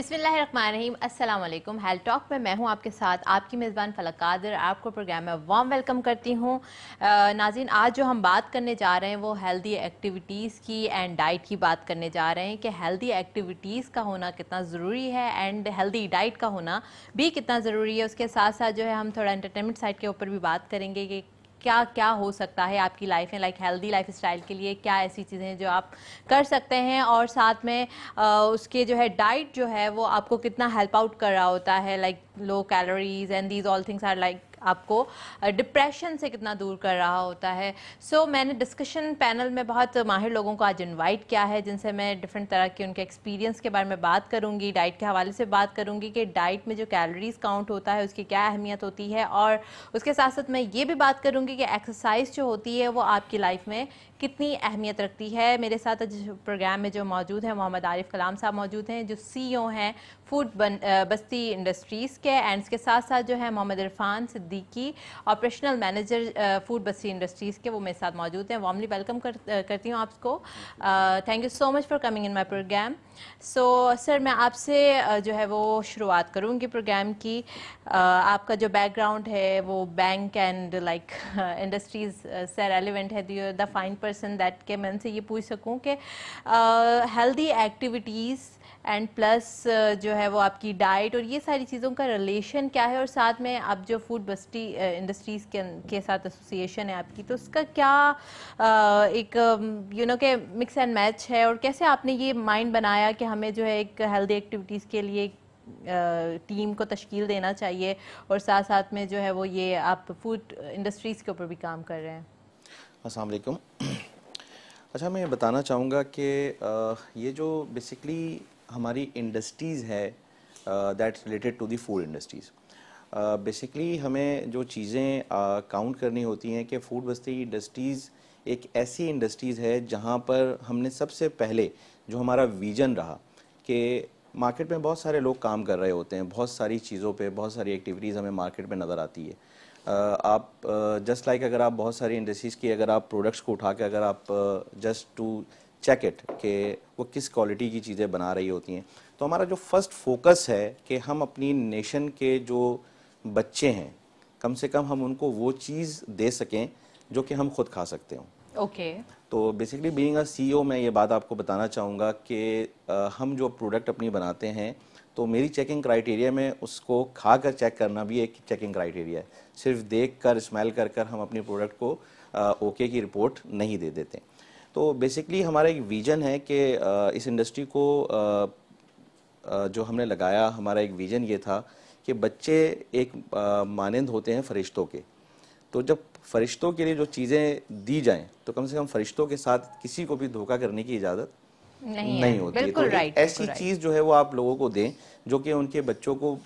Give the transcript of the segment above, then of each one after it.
बिसमीम अल्लाम टॉक में मैं हूँ आपके साथ आपकी मेज़बान फलकादर आपको प्रोग्राम में वाम वेलकम करती हूँ नाजिन आज जो हम बात करने जा रहे हैं वो हेल्दी एक्टिविटीज़ की एंड डाइट की बात करने जा रहे हैं कि हेल्दी एक्टिविटीज़ का होना कितना ज़रूरी है एंड हेल्दी डाइट का होना भी कितना ज़रूरी है उसके साथ साथ जो है हम थोड़ा इंटरटेनमेंट साइड के ऊपर भी बात करेंगे कि क्या क्या हो सकता है आपकी लाइफ में लाइक हेल्दी लाइफ स्टाइल के लिए क्या ऐसी चीज़ें जो आप कर सकते हैं और साथ में आ, उसके जो है डाइट जो है वो आपको कितना हेल्प आउट कर रहा होता है like low calories and these all things are like आपको डिप्रेशन से कितना दूर कर रहा होता है सो so, मैंने डिस्कशन पैनल में बहुत माहिर लोगों को आज इनवाइट किया है जिनसे मैं डिफरेंट तरह के उनके एक्सपीरियंस के बारे में बात करूँगी डाइट के हवाले से बात करूँगी कि डाइट में जो कैलोरीज काउंट होता है उसकी क्या अहमियत होती है और उसके साथ साथ मैं ये भी बात करूँगी कि एक्सरसाइज जो होती है वो आपकी लाइफ में कितनी अहमियत रखती है मेरे साथ प्रोग्राम में जो मौजूद हैं मोहम्मद आरिफ कलाम साहब मौजूद हैं जो सी ओ e हैं फूड बस्ती इंडस्ट्रीज़ के एंड इसके साथ साथ जो है Mohammad Irfan Siddiqui operational manager food Basti industries के वो मेरे साथ मौजूद हैं वार्मली वेलकम कर, करती हूँ आपको thank you so much for coming in my program so sir मैं आपसे जो है वो शुरुआत करूँगी प्रोग्राम की uh, आपका जो बैकग्राउंड है वो बैंक एंड लाइक इंडस्ट्रीज़ से रेलिवेंट है द फाइन पर पर्सन दैट के मैं उनसे ये पूछ सकूँ कि हेल्दी एक्टिविटीज़ एंड प्लस जो है वो आपकी डाइट और ये सारी चीज़ों का रिलेशन क्या है और साथ में आप जो फूड बस्टी इंडस्ट्रीज़ के के साथ एसोसिएशन है आपकी तो उसका क्या आ, एक यू नो के मिक्स एंड मैच है और कैसे आपने ये माइंड बनाया कि हमें जो है एक हेल्दी एक्टिविटीज़ के लिए टीम को तश्कील देना चाहिए और साथ साथ में जो है वो ये आप फूड इंडस्ट्रीज़ के ऊपर भी काम कर रहे हैं असलकम अच्छा मैं ये बताना चाहूँगा कि ये जो बेसिकली हमारी इंडस्ट्रीज़ है that related to the food industries basically हमें जो चीज़ें काउंट uh, करनी होती हैं कि फूड बस्ती इंडस्ट्रीज़ एक ऐसी इंडस्ट्रीज़ है जहाँ पर हमने सबसे पहले जो हमारा विजन रहा कि मार्केट में बहुत सारे लोग काम कर रहे होते हैं बहुत सारी चीज़ों पे बहुत सारी एक्टिविटीज़ हमें मार्केट में नज़र आती है आप जस्ट लाइक अगर आप बहुत सारी इंडस्ट्रीज़ की अगर आप प्रोडक्ट्स को उठा के अगर आप जस्ट टू चेक इट कि वो किस क्वालिटी की चीज़ें बना रही होती हैं तो हमारा जो फर्स्ट फोकस है कि हम अपनी नेशन के जो बच्चे हैं कम से कम हम उनको वो चीज़ दे सकें जो कि हम खुद खा सकते हों ओके okay. तो बेसिकली बीइंग अ सीईओ मैं ये बात आपको बताना चाहूँगा कि हम जो प्रोडक्ट अपनी बनाते हैं तो मेरी चेकिंग क्राइटेरिया में उसको खा कर चेक करना भी एक चेकिंग क्राइटेरिया है सिर्फ देख कर स्मेल कर कर हम अपने प्रोडक्ट को ओके की रिपोर्ट नहीं दे देते तो बेसिकली हमारा एक विजन है कि इस इंडस्ट्री को जो हमने लगाया हमारा एक विजन ये था कि बच्चे एक मानंद होते हैं फरिश्तों के तो जब फरिश्तों के लिए जो चीज़ें दी जाएं तो कम से कम फरिश्तों के साथ किसी को भी धोखा करने की इजाज़त नहीं, नहीं होती तो ऐसी चीज़ जो है वो आप लोगों को दें जो कि उनके बच्चों को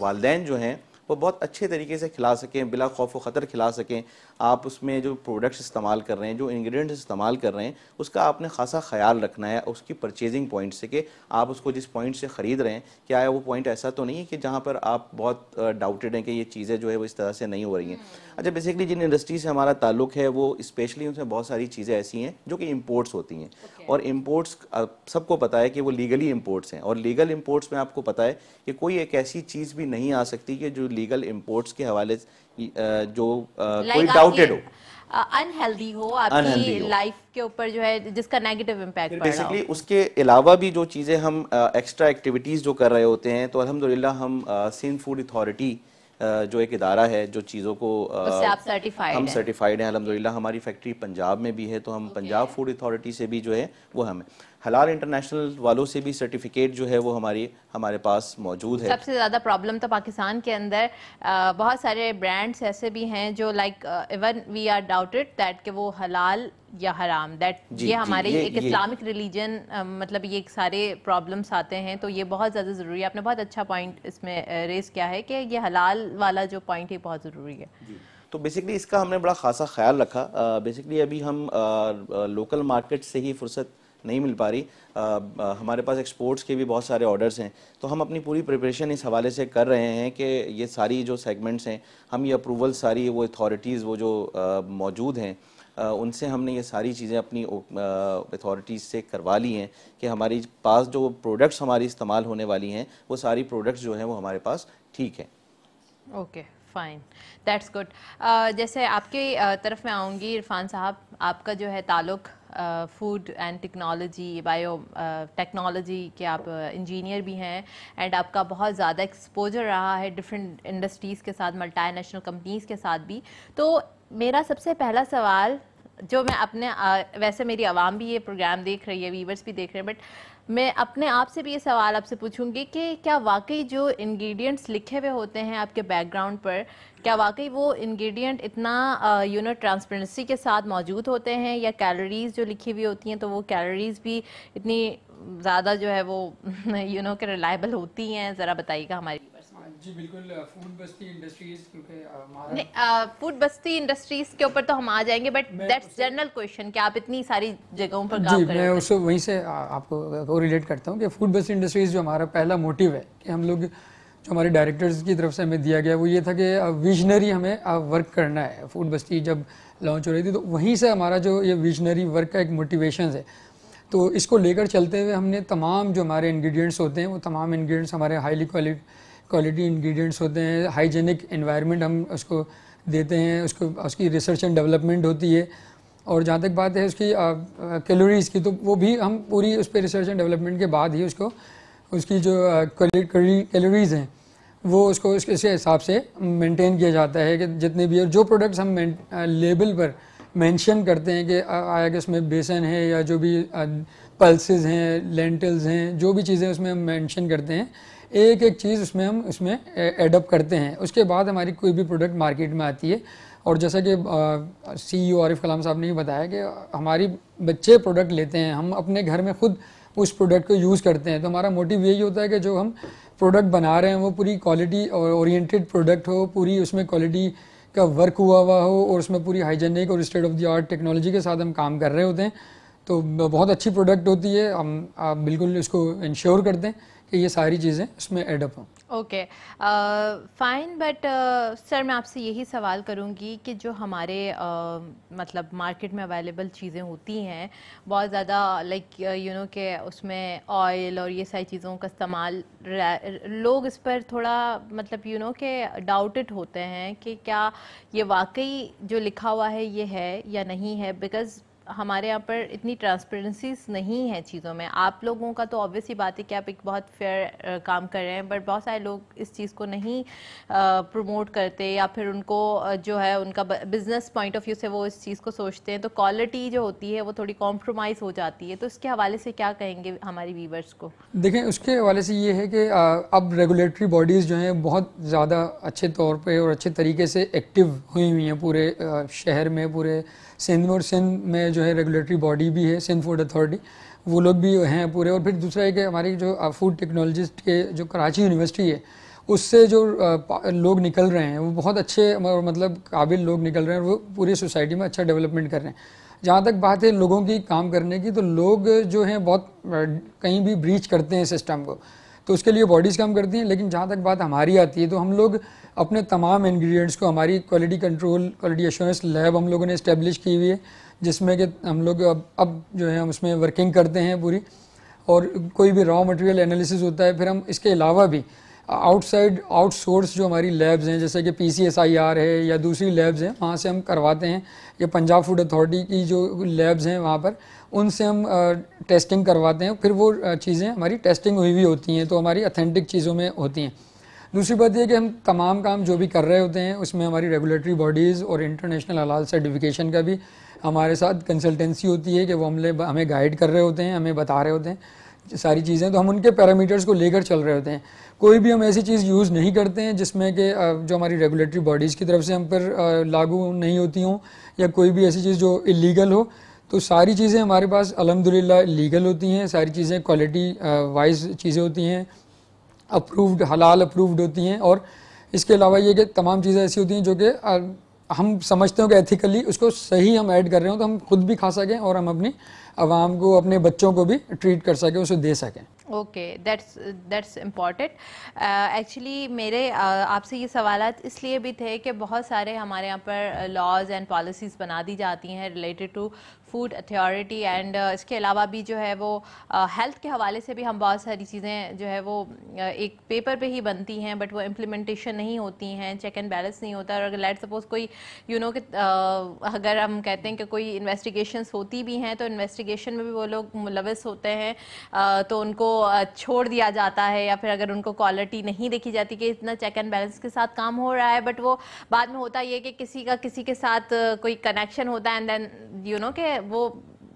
वालदेन जो हैं वो बहुत अच्छे तरीके से खिला सकें बिला खौफ व ख़तर खिला सकें आप उसमें जो प्रोडक्ट्स इस्तेमाल कर रहे हैं जो इंग्रेडिएंट्स इस्तेमाल कर रहे हैं उसका आपने खासा ख्याल रखना है उसकी परचेजिंग पॉइंट से कि आप उसको जिस पॉइंट से ख़रीद रहे हैं क्या है वो पॉइंट ऐसा तो नहीं है कि जहाँ पर आप बहुत डाउटेड हैं कि ये चीज़ें जो है वो इस तरह से नहीं हो रही हैं हम्म। अच्छा बेसिकली जिन इंडस्ट्री से हमारा ताल्लुक है वो स्पेशली उसमें बहुत सारी चीज़ें ऐसी हैं जो कि इम्पोर्ट्स होती हैं और इम्पोर्ट्स सबको पता है कि वो लीगली इम्पोर्ट्स हैं और लीगल इम्पोर्ट्स में आपको पता है कि कोई एक ऐसी चीज़ भी नहीं आ सकती कि जो इलीगल इम्पोर्ट्स के हवाले जो कोई डाउटेड हो अनहेल्दी हो आपकी लाइफ के ऊपर जो है जिसका नेगेटिव इम्पैक्ट बेसिकली उसके अलावा भी जो चीज़ें हम एक्स्ट्रा एक्टिविटीज़ जो कर रहे होते हैं तो अलहमदिल्ला हम सिंध फूड अथॉरिटी जो एक इदारा है जो चीज़ों को आप सर्टिफाइड हम सर्टिफाइड हैं अलहमदिल्ला हमारी फैक्ट्री पंजाब में भी है तो हम okay. पंजाब फूड अथॉरिटी से भी जो है वो हमें हलाल इंटरनेशनल वालों से भी सर्टिफिकेट जो है वो हमारी हमारे पास मौजूद है सबसे ज़्यादा प्रॉब्लम तो पाकिस्तान के अंदर आ, बहुत सारे ब्रांड्स ऐसे भी हैं जो like even we are doubted that के वो हलाल या हराम दैट ये हमारे ये, एक इस्लामिक रिलीजन मतलब ये सारे प्रॉब्लम्स आते हैं तो ये बहुत ज़्यादा ज़रूरी है आपने बहुत अच्छा पॉइंट इसमें रेस किया है कि ये हलाल वाला जो पॉइंट है बहुत ज़रूरी है तो बेसिकली इसका हमने बड़ा खासा ख्याल रखा बेसिकली अभी हम लोकल मार्केट से ही फुर्सत नहीं मिल पा रही आ, आ, हमारे पास एक्सपोर्ट्स के भी बहुत सारे ऑर्डर्स हैं तो हम अपनी पूरी प्रिपरेशन इस हवाले से कर रहे हैं कि ये सारी जो सेगमेंट्स हैं हम ये अप्रूवल सारी वो अथॉरिटीज़ वो जो मौजूद हैं उनसे हमने ये सारी चीज़ें अपनी अथॉरिटीज़ से करवा ली हैं कि हमारी पास जो प्रोडक्ट्स हमारी इस्तेमाल होने वाली हैं वो सारी प्रोडक्ट्स जो हैं वो हमारे पास ठीक हैं okay okay. Fine that's good जैसे आपके uh, तरफ में आऊँगी इरफान साहब आपका जो है ताल्लुक food and technology biotechnology के आप इंजीनियर uh, भी हैं एंड आपका बहुत ज़्यादा एक्सपोजर रहा है डिफरेंट इंडस्ट्रीज़ के साथ मल्टी नेशनल कंपनीज़ के साथ भी तो मेरा सबसे पहला सवाल जो मैं अपने आ, uh, वैसे मेरी आवाम भी ये प्रोग्राम देख रही है वीवर्स भी देख रहे हैं बट मैं अपने आप से भी ये सवाल आपसे पूछूंगी कि क्या वाकई जो इंग्रेडिएंट्स लिखे हुए होते हैं आपके बैकग्राउंड पर क्या वाकई वो इंग्रेडिएंट इतना यू नो ट्रांसपेरेंसी के साथ मौजूद होते हैं या कैलोरीज जो लिखी हुई होती हैं तो वो कैलोरीज भी इतनी ज़्यादा जो है वो यू नो के रिलायबल होती हैं ज़रा बताइएगा हमारी फूड बस्ती इंडस्ट्रीज के ऊपर तो हम आ जाएंगे बट दैट्स जनरल क्वेश्चन कि आप इतनी सारी जगहों पर काम मैं उसे वहीं से आ, आपको रिलेट करता हूँ कि फूड बस्ती इंडस्ट्रीज जो हमारा पहला मोटिव है कि हम लोग जो हमारे डायरेक्टर्स की तरफ से हमें दिया गया वो ये था कि विजनरी हमें वर्क करना है फूड बस्ती जब लॉन्च हो रही थी तो वहीं से हमारा जो ये विजनरी वर्क का एक मोटिवेशन है तो इसको लेकर चलते हुए हमने तमाम जो हमारे इन्ग्रीडियंट्स होते हैं वो तमाम इन्ग्रीडियंट्स हमारे हाईली क्वालिटी क्वालिटी इंग्रेडिएंट्स होते हैं हाइजेनिक एनवायरनमेंट हम उसको देते हैं उसको उसकी रिसर्च एंड डेवलपमेंट होती है और जहाँ तक बात है उसकी कैलोरीज़ की तो वो भी हम पूरी उस पर रिसर्च एंड डेवलपमेंट के बाद ही उसको उसकी जो कैलोरीज़ हैं वो उसको इसके हिसाब से मेंटेन किया जाता है कि जितने भी और जो प्रोडक्ट्स हम लेबल पर मेंशन करते हैं कि आया कि उसमें बेसन है या जो भी पल्सेस हैं लेंटल्स हैं जो भी चीज़ें उसमें हम मेंशन करते हैं एक एक चीज़ उसमें हम उसमें एडअप करते हैं उसके बाद हमारी कोई भी प्रोडक्ट मार्केट में आती है और जैसा कि सी ई e आरिफ कलाम साहब ने भी बताया कि हमारी बच्चे प्रोडक्ट लेते हैं हम अपने घर में खुद उस प्रोडक्ट को यूज़ करते हैं तो हमारा मोटिव यही होता है कि जो हम प्रोडक्ट बना रहे हैं वो पूरी क्वालिटी और ओरिएंटेड प्रोडक्ट हो पूरी उसमें क्वालिटी का वर्क हुआ हुआ हो और उसमें पूरी हाइजेनिक और state of the art technology के साथ हम काम कर रहे होते हैं तो बहुत अच्छी प्रोडक्ट होती है हम आप बिल्कुल इसको इंश्योर करते हैं कि ये सारी चीज़ें उसमें एडअप हों ओके फाइन बट सर मैं आपसे यही सवाल करूंगी कि जो हमारे uh, मतलब मार्केट में अवेलेबल चीज़ें होती हैं बहुत ज़्यादा लाइक यू नो के उसमें ऑयल और ये सारी चीज़ों का इस्तेमाल लोग इस पर थोड़ा मतलब यू you नो know, के डाउटेड होते हैं कि क्या ये वाकई जो लिखा हुआ है ये है या नहीं है बिकॉज़ हमारे यहाँ पर इतनी ट्रांसपेरेंसीज नहीं है चीज़ों में आप लोगों का तो ऑब्वियस ही बात है कि आप एक बहुत फेयर काम कर रहे हैं बट बहुत सारे लोग इस चीज़ को नहीं प्रमोट करते या फिर उनको जो है उनका बिज़नेस पॉइंट ऑफ व्यू से वो इस चीज़ को सोचते हैं तो क्वालिटी जो होती है वो थोड़ी कॉम्प्रोमाइज़ हो जाती है तो इसके हवाले से क्या कहेंगे हमारे वीवर्स को देखें उसके हवाले से ये है कि अब रेगुलेटरी बॉडीज़ जो हैं बहुत ज़्यादा अच्छे तौर पर और अच्छे तरीके से एक्टिव हुई हुई हैं पूरे शहर में पूरे सिंध और सिंध में जो जो है रेगुलेटरी बॉडी भी है सिंध फूड अथॉरिटी वो लोग भी हैं पूरे और फिर दूसरा है कि हमारी जो फूड uh, टेक्नोलॉजिस्ट के जो कराची यूनिवर्सिटी है उससे जो uh, लोग निकल रहे हैं वो बहुत अच्छे मतलब काबिल लोग निकल रहे हैं और वो पूरी सोसाइटी में अच्छा डेवलपमेंट कर रहे हैं जहाँ तक बात है लोगों की काम करने की तो लोग जो हैं बहुत uh, कहीं भी ब्रीच करते हैं सिस्टम को तो उसके लिए बॉडीज़ काम करती हैं लेकिन जहाँ तक बात हमारी आती है तो हम लोग अपने तमाम इन्ग्रीडियंट्स को हमारी quality control quality assurance lab हम लोगों ने इस्टेब्लिश की हुई है जिसमें कि हम लोग अब अब जो है हम उसमें वर्किंग करते हैं पूरी और कोई भी रॉ मटेरियल एनालिसिस होता है फिर हम इसके अलावा भी आउटसाइड आउटसोर्स जो हमारी लैब्स हैं जैसे कि P C S I R है या दूसरी लैब्स हैं वहाँ से हम करवाते हैं या पंजाब फूड अथॉरिटी की जो लैब्स हैं वहाँ पर उनसे हम टेस्टिंग करवाते हैं फिर वो चीज़ें हमारी टेस्टिंग हुई हुई होती हैं तो हमारी अथेंटिक चीज़ों में होती हैं दूसरी बात यह कि हम तमाम काम जो भी कर रहे होते हैं उसमें हमारी रेगुलेटरी बॉडीज़ और इंटरनेशनल हलाल सर्टिफिकेशन का भी हमारे साथ कंसल्टेंसी होती है कि वो हमले हमें गाइड कर रहे होते हैं हमें बता रहे होते हैं सारी चीज़ें तो हम उनके पैरामीटर्स को लेकर चल रहे होते हैं कोई भी हम ऐसी चीज़ यूज़ नहीं करते हैं जिसमें कि जो हमारी रेगुलेटरी बॉडीज़ की तरफ से हम पर लागू नहीं होती हों या कोई भी ऐसी चीज़ जो इलीगल हो तो सारी चीज़ें हमारे पास अलहमदिल्ला लीगल होती हैं सारी चीज़ें क्वालिटी वाइज चीज़ें होती हैं अप्रूव्ड हलाल अप्रूव्ड होती हैं और इसके अलावा ये कि तमाम चीज़ें ऐसी होती हैं जो कि हम समझते हो कि एथिकली उसको सही हम ऐड कर रहे हो तो हम खुद भी खा सकें और हम अपनी आवाम को अपने बच्चों को भी ट्रीट कर सकें उसे दे सकें okay that's that's important actually मेरे uh, आपसे ये सवाल इसलिए भी थे कि बहुत सारे हमारे यहाँ पर लॉज एंड पॉलिसीज़ बना दी जाती हैं related to food authority and इसके अलावा भी जो है वो हेल्थ के हवाले से भी हम बहुत सारी चीज़ें जो है वो एक पेपर पे ही बनती हैं बट वो इम्प्लीमेंटेशन नहीं होती हैं चेक एंड बैलेंस नहीं होता और अगर लेट सपोज कोई यू you नो know, कि अगर हम कहते हैं कि कोई इन्वेस्टिगेशन होती भी हैं तो इन्वेस्टिगेशन में भी वो लोग मुलविस होते हैं तो उनको छोड़ दिया जाता है या फिर अगर उनको क्वालिटी नहीं देखी जाती कि इतना चेक एंड बैलेंस के साथ काम हो रहा है बट वो बाद में होता ये कि किसी का किसी के साथ कोई कनेक्शन होता है एंड देन यू नो कि वो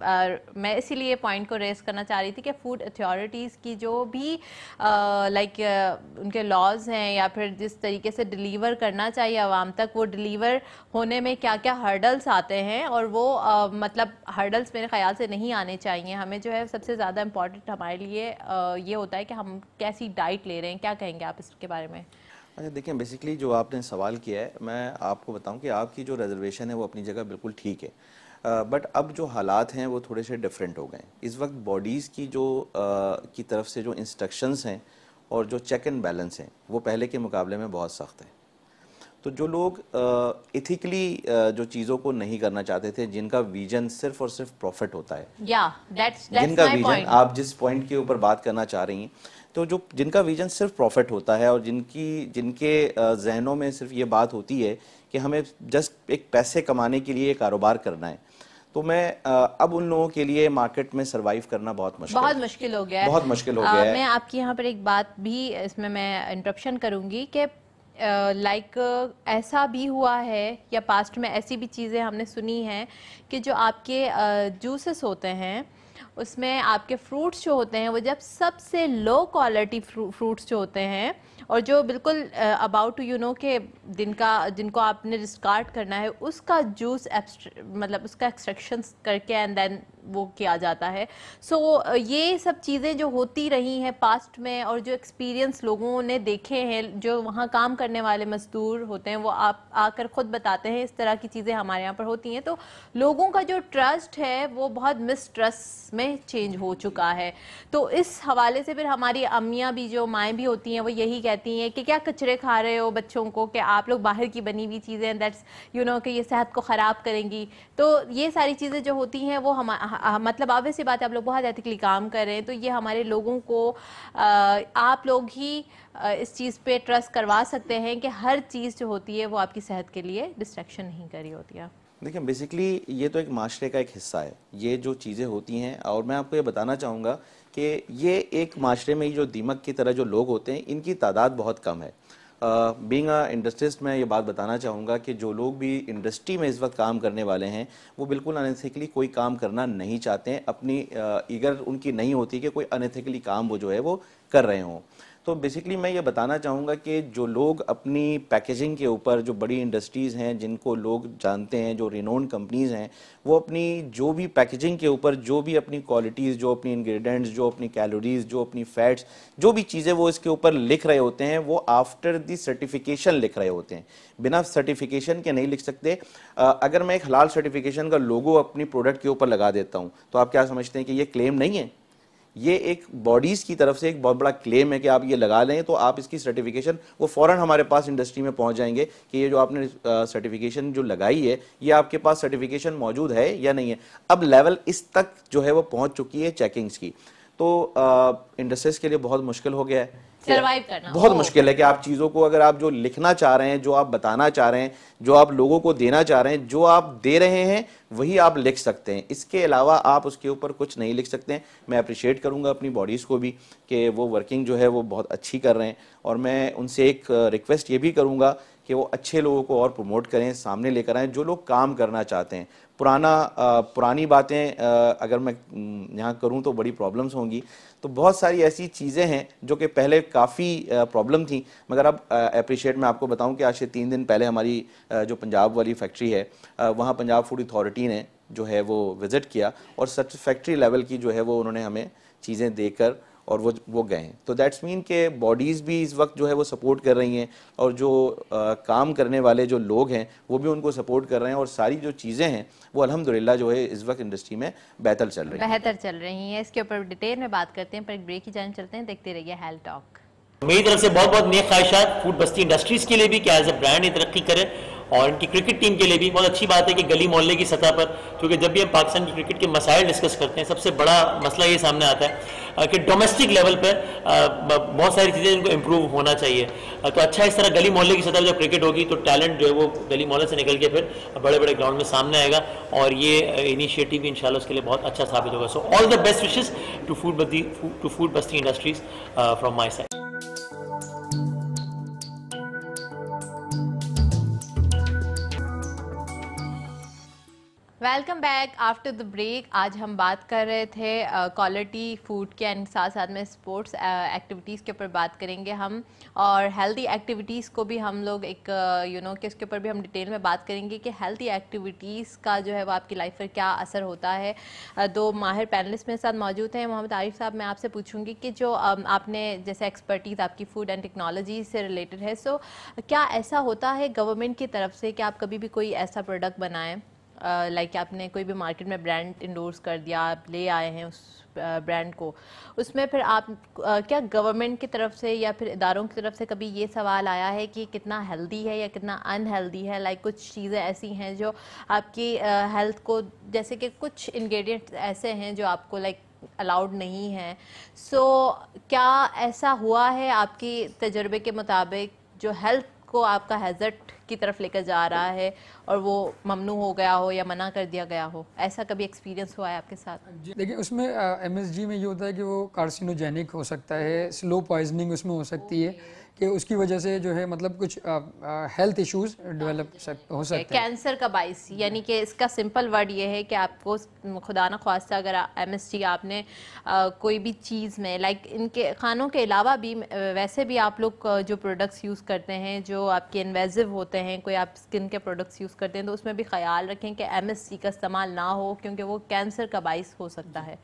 आ, मैं इसीलिए पॉइंट को रेस करना चाह रही थी कि फूड अथॉरिटीज़ की जो भी लाइक उनके लॉज हैं या फिर जिस तरीके से डिलीवर करना चाहिए आवाम तक वो डिलीवर होने में क्या क्या हर्डल्स आते हैं और वो आ, मतलब हर्डल्स मेरे ख्याल से नहीं आने चाहिए हमें जो है सबसे ज़्यादा इम्पॉर्टेंट हमारे लिए ये होता है कि हम कैसी डाइट ले रहे हैं क्या कहेंगे आप इसके बारे में अच्छा देखिए बेसिकली जो आपने सवाल किया है मैं आपको बताऊं कि आपकी जो रिजर्वेशन है वो अपनी जगह बिल्कुल ठीक है बट अब जो हालात हैं वो थोड़े से डिफरेंट हो गए इस वक्त बॉडीज़ की जो की तरफ से जो इंस्ट्रक्शंस हैं और जो चेक एंड बैलेंस हैं वो पहले के मुकाबले में बहुत सख्त हैं तो जो लोग इथिकली जो चीज़ों को नहीं करना चाहते थे जिनका विजन सिर्फ और सिर्फ प्रॉफिट होता है yeah, जिनका विजन आप जिस पॉइंट के ऊपर बात करना चाह रही हैं तो जो जिनका विजन सिर्फ प्रॉफिट होता है और जिनकी जिनके जहनों में सिर्फ ये बात होती है कि हमें जस्ट एक पैसे कमाने के लिए कारोबार करना है तो मैं अब उन लोगों के लिए मार्केट में सर्वाइव करना बहुत मुश्किल बहुत मुश्किल हो गया है बहुत मुश्किल हो गया है मैं आपकी यहाँ पर एक बात भी इसमें मैं इंटरप्शन करूँगी कि लाइक ऐसा भी हुआ है या पास्ट में ऐसी भी चीज़ें हमने सुनी हैं कि जो आपके जूसेस होते हैं उसमें आपके फ्रूट्स जो होते हैं वो जब सबसे लो क्वालिटी फ्रूट्स जो होते हैं और जो बिल्कुल अबाउट यू नो के जिनका जिनको आपने डिस्कार्ड करना है उसका जूस मतलब उसका एक्सट्रैक्शन करके एंड देन वो किया जाता है सो so, ये सब चीज़ें जो होती रही हैं पास्ट में और जो एक्सपीरियंस लोगों ने देखे हैं जो वहाँ काम करने वाले मजदूर होते हैं वो आप आकर ख़ुद बताते हैं इस तरह की चीज़ें हमारे यहाँ पर होती हैं तो लोगों का जो ट्रस्ट है वो बहुत मिसट्रस्ट में चेंज हो चुका है तो इस हवाले से फिर हमारी अम्मियाँ भी जो माएँ भी होती हैं वो यही कह कहती हैं कि क्या कचरे खा रहे हो बच्चों को कि आप लोग बाहर की बनी हुई चीज़ें दैट्स यू नो कि ये सेहत को ख़राब करेंगी तो ये सारी चीज़ें जो होती हैं वो हम मतलब आवे सी बात है आप लोग बहुत एथिकली काम कर रहे हैं तो ये हमारे लोगों को आप लोग ही इस चीज़ पे ट्रस्ट करवा सकते हैं कि हर चीज़ जो होती है वो आपकी सेहत के लिए डिस्ट्रैक्शन नहीं करी होती है देखिए बेसिकली ये तो एक माशरे का एक हिस्सा है ये जो चीज़ें होती हैं और मैं आपको ये बताना चाहूँगा कि ये एक माशरे में ही जो दीमक की तरह जो लोग होते हैं इनकी तादाद बहुत कम है बींग अ इंडस्ट्रिस्ट मैं ये बात बताना चाहूँगा कि जो लोग भी इंडस्ट्री में इस वक्त काम करने वाले हैं वो बिल्कुल अनएथिकली कोई काम करना नहीं चाहते हैं अपनी ईगर उनकी नहीं होती कि कोई अनएथिकली काम वो जो है वो कर रहे हों तो बेसिकली मैं ये बताना चाहूँगा कि जो लोग अपनी पैकेजिंग के ऊपर जो बड़ी इंडस्ट्रीज़ हैं जिनको लोग जानते हैं जो रिनोन कंपनीज़ हैं वो अपनी जो भी पैकेजिंग के ऊपर जो भी अपनी क्वालिटीज़ जो अपनी इंग्रेडिएंट्स जो अपनी कैलोरीज जो अपनी फ़ैट्स जो भी चीज़ें वो इसके ऊपर लिख रहे होते हैं वो आफ्टर दी सर्टिफिकेशन लिख रहे होते हैं बिना सर्टिफिकेशन के नहीं लिख सकते आ, अगर मैं एक हलाल सर्टिफिकेशन का लोगो अपनी प्रोडक्ट के ऊपर लगा देता हूँ तो आप क्या समझते हैं कि ये क्लेम नहीं है ये एक बॉडीज़ की तरफ से एक बहुत बड़ा क्लेम है कि आप ये लगा लें तो आप इसकी सर्टिफिकेशन वो फ़ौर हमारे पास इंडस्ट्री में पहुँच जाएंगे कि ये जो आपने सर्टिफिकेशन जो लगाई है ये आपके पास सर्टिफिकेशन मौजूद है या नहीं है अब लेवल इस तक जो है वो पहुँच चुकी है चेकिंग्स की तो इंडस्ट्रीज़ के लिए बहुत मुश्किल हो गया है करना बहुत oh. मुश्किल है कि आप चीज़ों को अगर आप जो लिखना चाह रहे हैं जो आप बताना चाह रहे हैं जो आप लोगों को देना चाह रहे हैं जो आप दे रहे हैं वही आप लिख सकते हैं इसके अलावा आप उसके ऊपर कुछ नहीं लिख सकते हैं मैं अप्रिशिएट करूँगा अपनी बॉडीज़ को भी कि वो वर्किंग जो है वो बहुत अच्छी कर रहे हैं और मैं उनसे एक रिक्वेस्ट ये भी करूँगा कि वो अच्छे लोगों को और प्रमोट करें सामने लेकर आएँ जो लोग काम करना चाहते हैं पुराना पुरानी बातें अगर मैं यहाँ करूँ तो बड़ी प्रॉब्लम्स होंगी तो बहुत सारी ऐसी चीज़ें हैं जो कि पहले काफ़ी प्रॉब्लम थी मगर अब अप्रिशिएट मैं आपको बताऊं कि आज से तीन दिन पहले हमारी जो पंजाब वाली फैक्ट्री है वहाँ पंजाब फूड अथॉरिटी ने जो है वो विज़िट किया और सच फैक्ट्री लेवल की जो है वो उन्होंने हमें चीज़ें देकर और वो वो गए हैं तो दैट्स मीन के बॉडीज़ भी इस वक्त जो है वो सपोर्ट कर रही हैं और जो आ, काम करने वाले जो लोग हैं वो भी उनको सपोर्ट कर रहे हैं और सारी जो चीज़ें हैं वो अलहमदिल्ला जो है इस वक्त इंडस्ट्री में बेहतर चल रही है बेहतर चल रही हैं इसके ऊपर डिटेल में बात करते हैं पर एक ब्रेक ही जान चलते हैं देखते रहिए हेल्थ टॉक मेरी तरफ से बहुत बहुत नेक ख्वाहिशात फूड बस्ती इंडस्ट्रीज़ के लिए भी क्या एज ए ब्रांड ये तरक्की करें और इनकी क्रिकेट टीम के लिए भी बहुत अच्छी बात है कि गली मोहल्ले की सतह पर क्योंकि जब भी हम पाकिस्तान की क्रिकेट के मसाइल डिस्कस करते हैं सबसे बड़ा मसला ये सामने आता है कि डोमेस्टिक लेवल पर बहुत सारी चीज़ें इनको इम्प्रूव होना चाहिए तो अच्छा इस तरह गली मोहल्ले की सतह पर जब क्रिकेट होगी तो टैलेंट जो है वो गली मोहल्ले से निकल के फिर बड़े बड़े ग्राउंड में सामने आएगा और ये इनिशिएटिव भी इनशाला उसके लिए बहुत अच्छा साबित होगा so all the best wishes to food Basti to food Basti industries from my side welcome back after the break आज हम बात कर रहे थे क्वालिटी फूड के एंड साथ साथ में स्पोर्ट्स एक्टिविटीज़ के ऊपर बात करेंगे हम और हेल्दी एक्टिविटीज़ को भी हम लोग एक यू नो कि उसके ऊपर भी हम डिटेल में बात करेंगे कि हेल्दी एक्टिविटीज़ का जो है वो आपकी लाइफ पर क्या असर होता है uh, दो माहिर पैनलिस्ट मेरे साथ मौजूद हैं मोहम्मद आरिफ साहब मैं आपसे पूछूंगी कि जो um, आपने जैसे एक्सपर्टीज़ आपकी फ़ूड एंड टेक्नोलॉजी से रिलेटेड है सो so, क्या ऐसा होता है गवर्नमेंट की तरफ से कि आप कभी भी कोई ऐसा प्रोडक्ट बनाएँ लाइक आपने कोई भी मार्केट में ब्रांड इंडोर्स कर दिया आप ले आए हैं उस ब्रांड को उसमें फिर आप क्या गवर्नमेंट की तरफ से या फिर इदारों की तरफ से कभी ये सवाल आया है कि कितना हेल्दी है या कितना अनहेल्दी है लाइक कुछ चीज़ें ऐसी हैं जो आपकी हेल्थ को जैसे कि कुछ इंग्रेडिएंट्स ऐसे हैं जो आपको लाइक अलाउड नहीं है सो so, क्या ऐसा हुआ है आपकी तजर्बे के मुताबिक जो हेल्थ को आपका हैजट की तरफ लेकर जा रहा है और वो ममनू हो गया हो या मना कर दिया गया हो ऐसा कभी एक्सपीरियंस हुआ है आपके साथ देखिए उसमें एम में ये होता है कि वो कार्सिनोजेनिक हो सकता है स्लो पॉइजनिंग उसमें हो सकती है कि उसकी वजह से जो है मतलब कुछ हेल्थ इश्यूज डेवलप हो सकते हैं कैंसर का बाइस यानी कि इसका सिंपल वर्ड ये है कि आपको खुदा न खास्ता अगर एम एस टी आपने आ, कोई भी चीज़ में लाइक इनके खानों के अलावा भी वैसे भी आप लोग जो प्रोडक्ट्स यूज़ करते हैं जो आपके इन्वेजिव होते हैं कोई आप स्किन के प्रोडक्ट्स यूज़ करते हैं तो उसमें भी ख्याल रखें कि एम एस का इस्तेमाल ना हो क्योंकि वो कैंसर का बाइस हो सकता है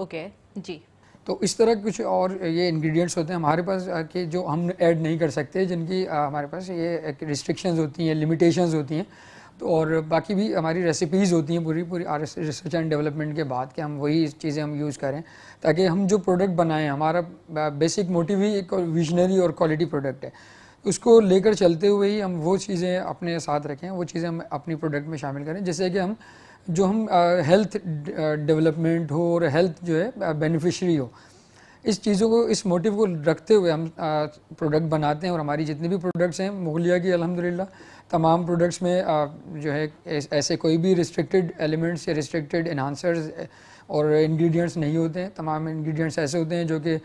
ओके जी तो इस तरह कुछ और ये इंग्रेडिएंट्स होते हैं हमारे पास के जो हम ऐड नहीं कर सकते जिनकी हमारे पास ये एक रिस्ट्रिक्शंस होती हैं लिमिटेशंस होती हैं तो और बाकी भी हमारी रेसिपीज़ होती हैं पूरी पूरी आर रिसर्च एंड डेवलपमेंट के बाद कि हम वही चीज़ें हम यूज़ करें ताकि हम जो प्रोडक्ट बनाएं हमारा बेसिक मोटिव ही एक विजनरी और क्वालिटी प्रोडक्ट है उसको लेकर चलते हुए ही हम वो चीज़ें अपने साथ रखें वो चीज़ें हम अपनी प्रोडक्ट में शामिल करें जैसे कि हम जो हम हेल्थ डेवलपमेंट हो और हेल्थ जो है बेनिफिशरी हो इस चीज़ों को इस मोटिव को रखते हुए हम प्रोडक्ट बनाते हैं और हमारी जितने भी प्रोडक्ट्स हैं मुगलिया की अलहमदिल्ला तमाम प्रोडक्ट्स में आ, जो है ऐसे कोई भी रिस्ट्रिक्टेड एलिमेंट्स या रिस्ट्रिक्टेड इन्हांसर्स और इंग्रेडिएंट्स नहीं होते हैं तमाम इंग्रेडिएंट्स ऐसे होते हैं जो कि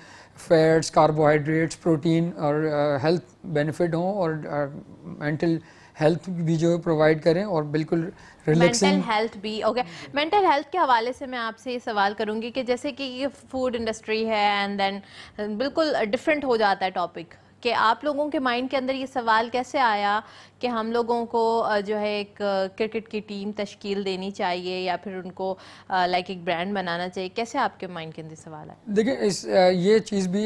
फैट्स कार्बोहाइड्रेट्स प्रोटीन और हेल्थ बेनिफिट हों और मेंटल हेल्थ भी जो प्रोवाइड करें और बिल्कुल रिलैक्सिंग मेंटल हेल्थ भी ओके मेंटल हेल्थ के हवाले से मैं आपसे ये सवाल करूंगी कि जैसे कि ये फूड इंडस्ट्री है एंड देन बिल्कुल डिफरेंट हो जाता है टॉपिक कि आप लोगों के माइंड के अंदर ये सवाल कैसे आया कि हम लोगों को जो है एक क्रिकेट की टीम तश्कील देनी चाहिए या फिर उनको लाइक एक ब्रांड बनाना चाहिए कैसे आपके माइंड के अंदर सवाल आया देखिए इस ये चीज़ भी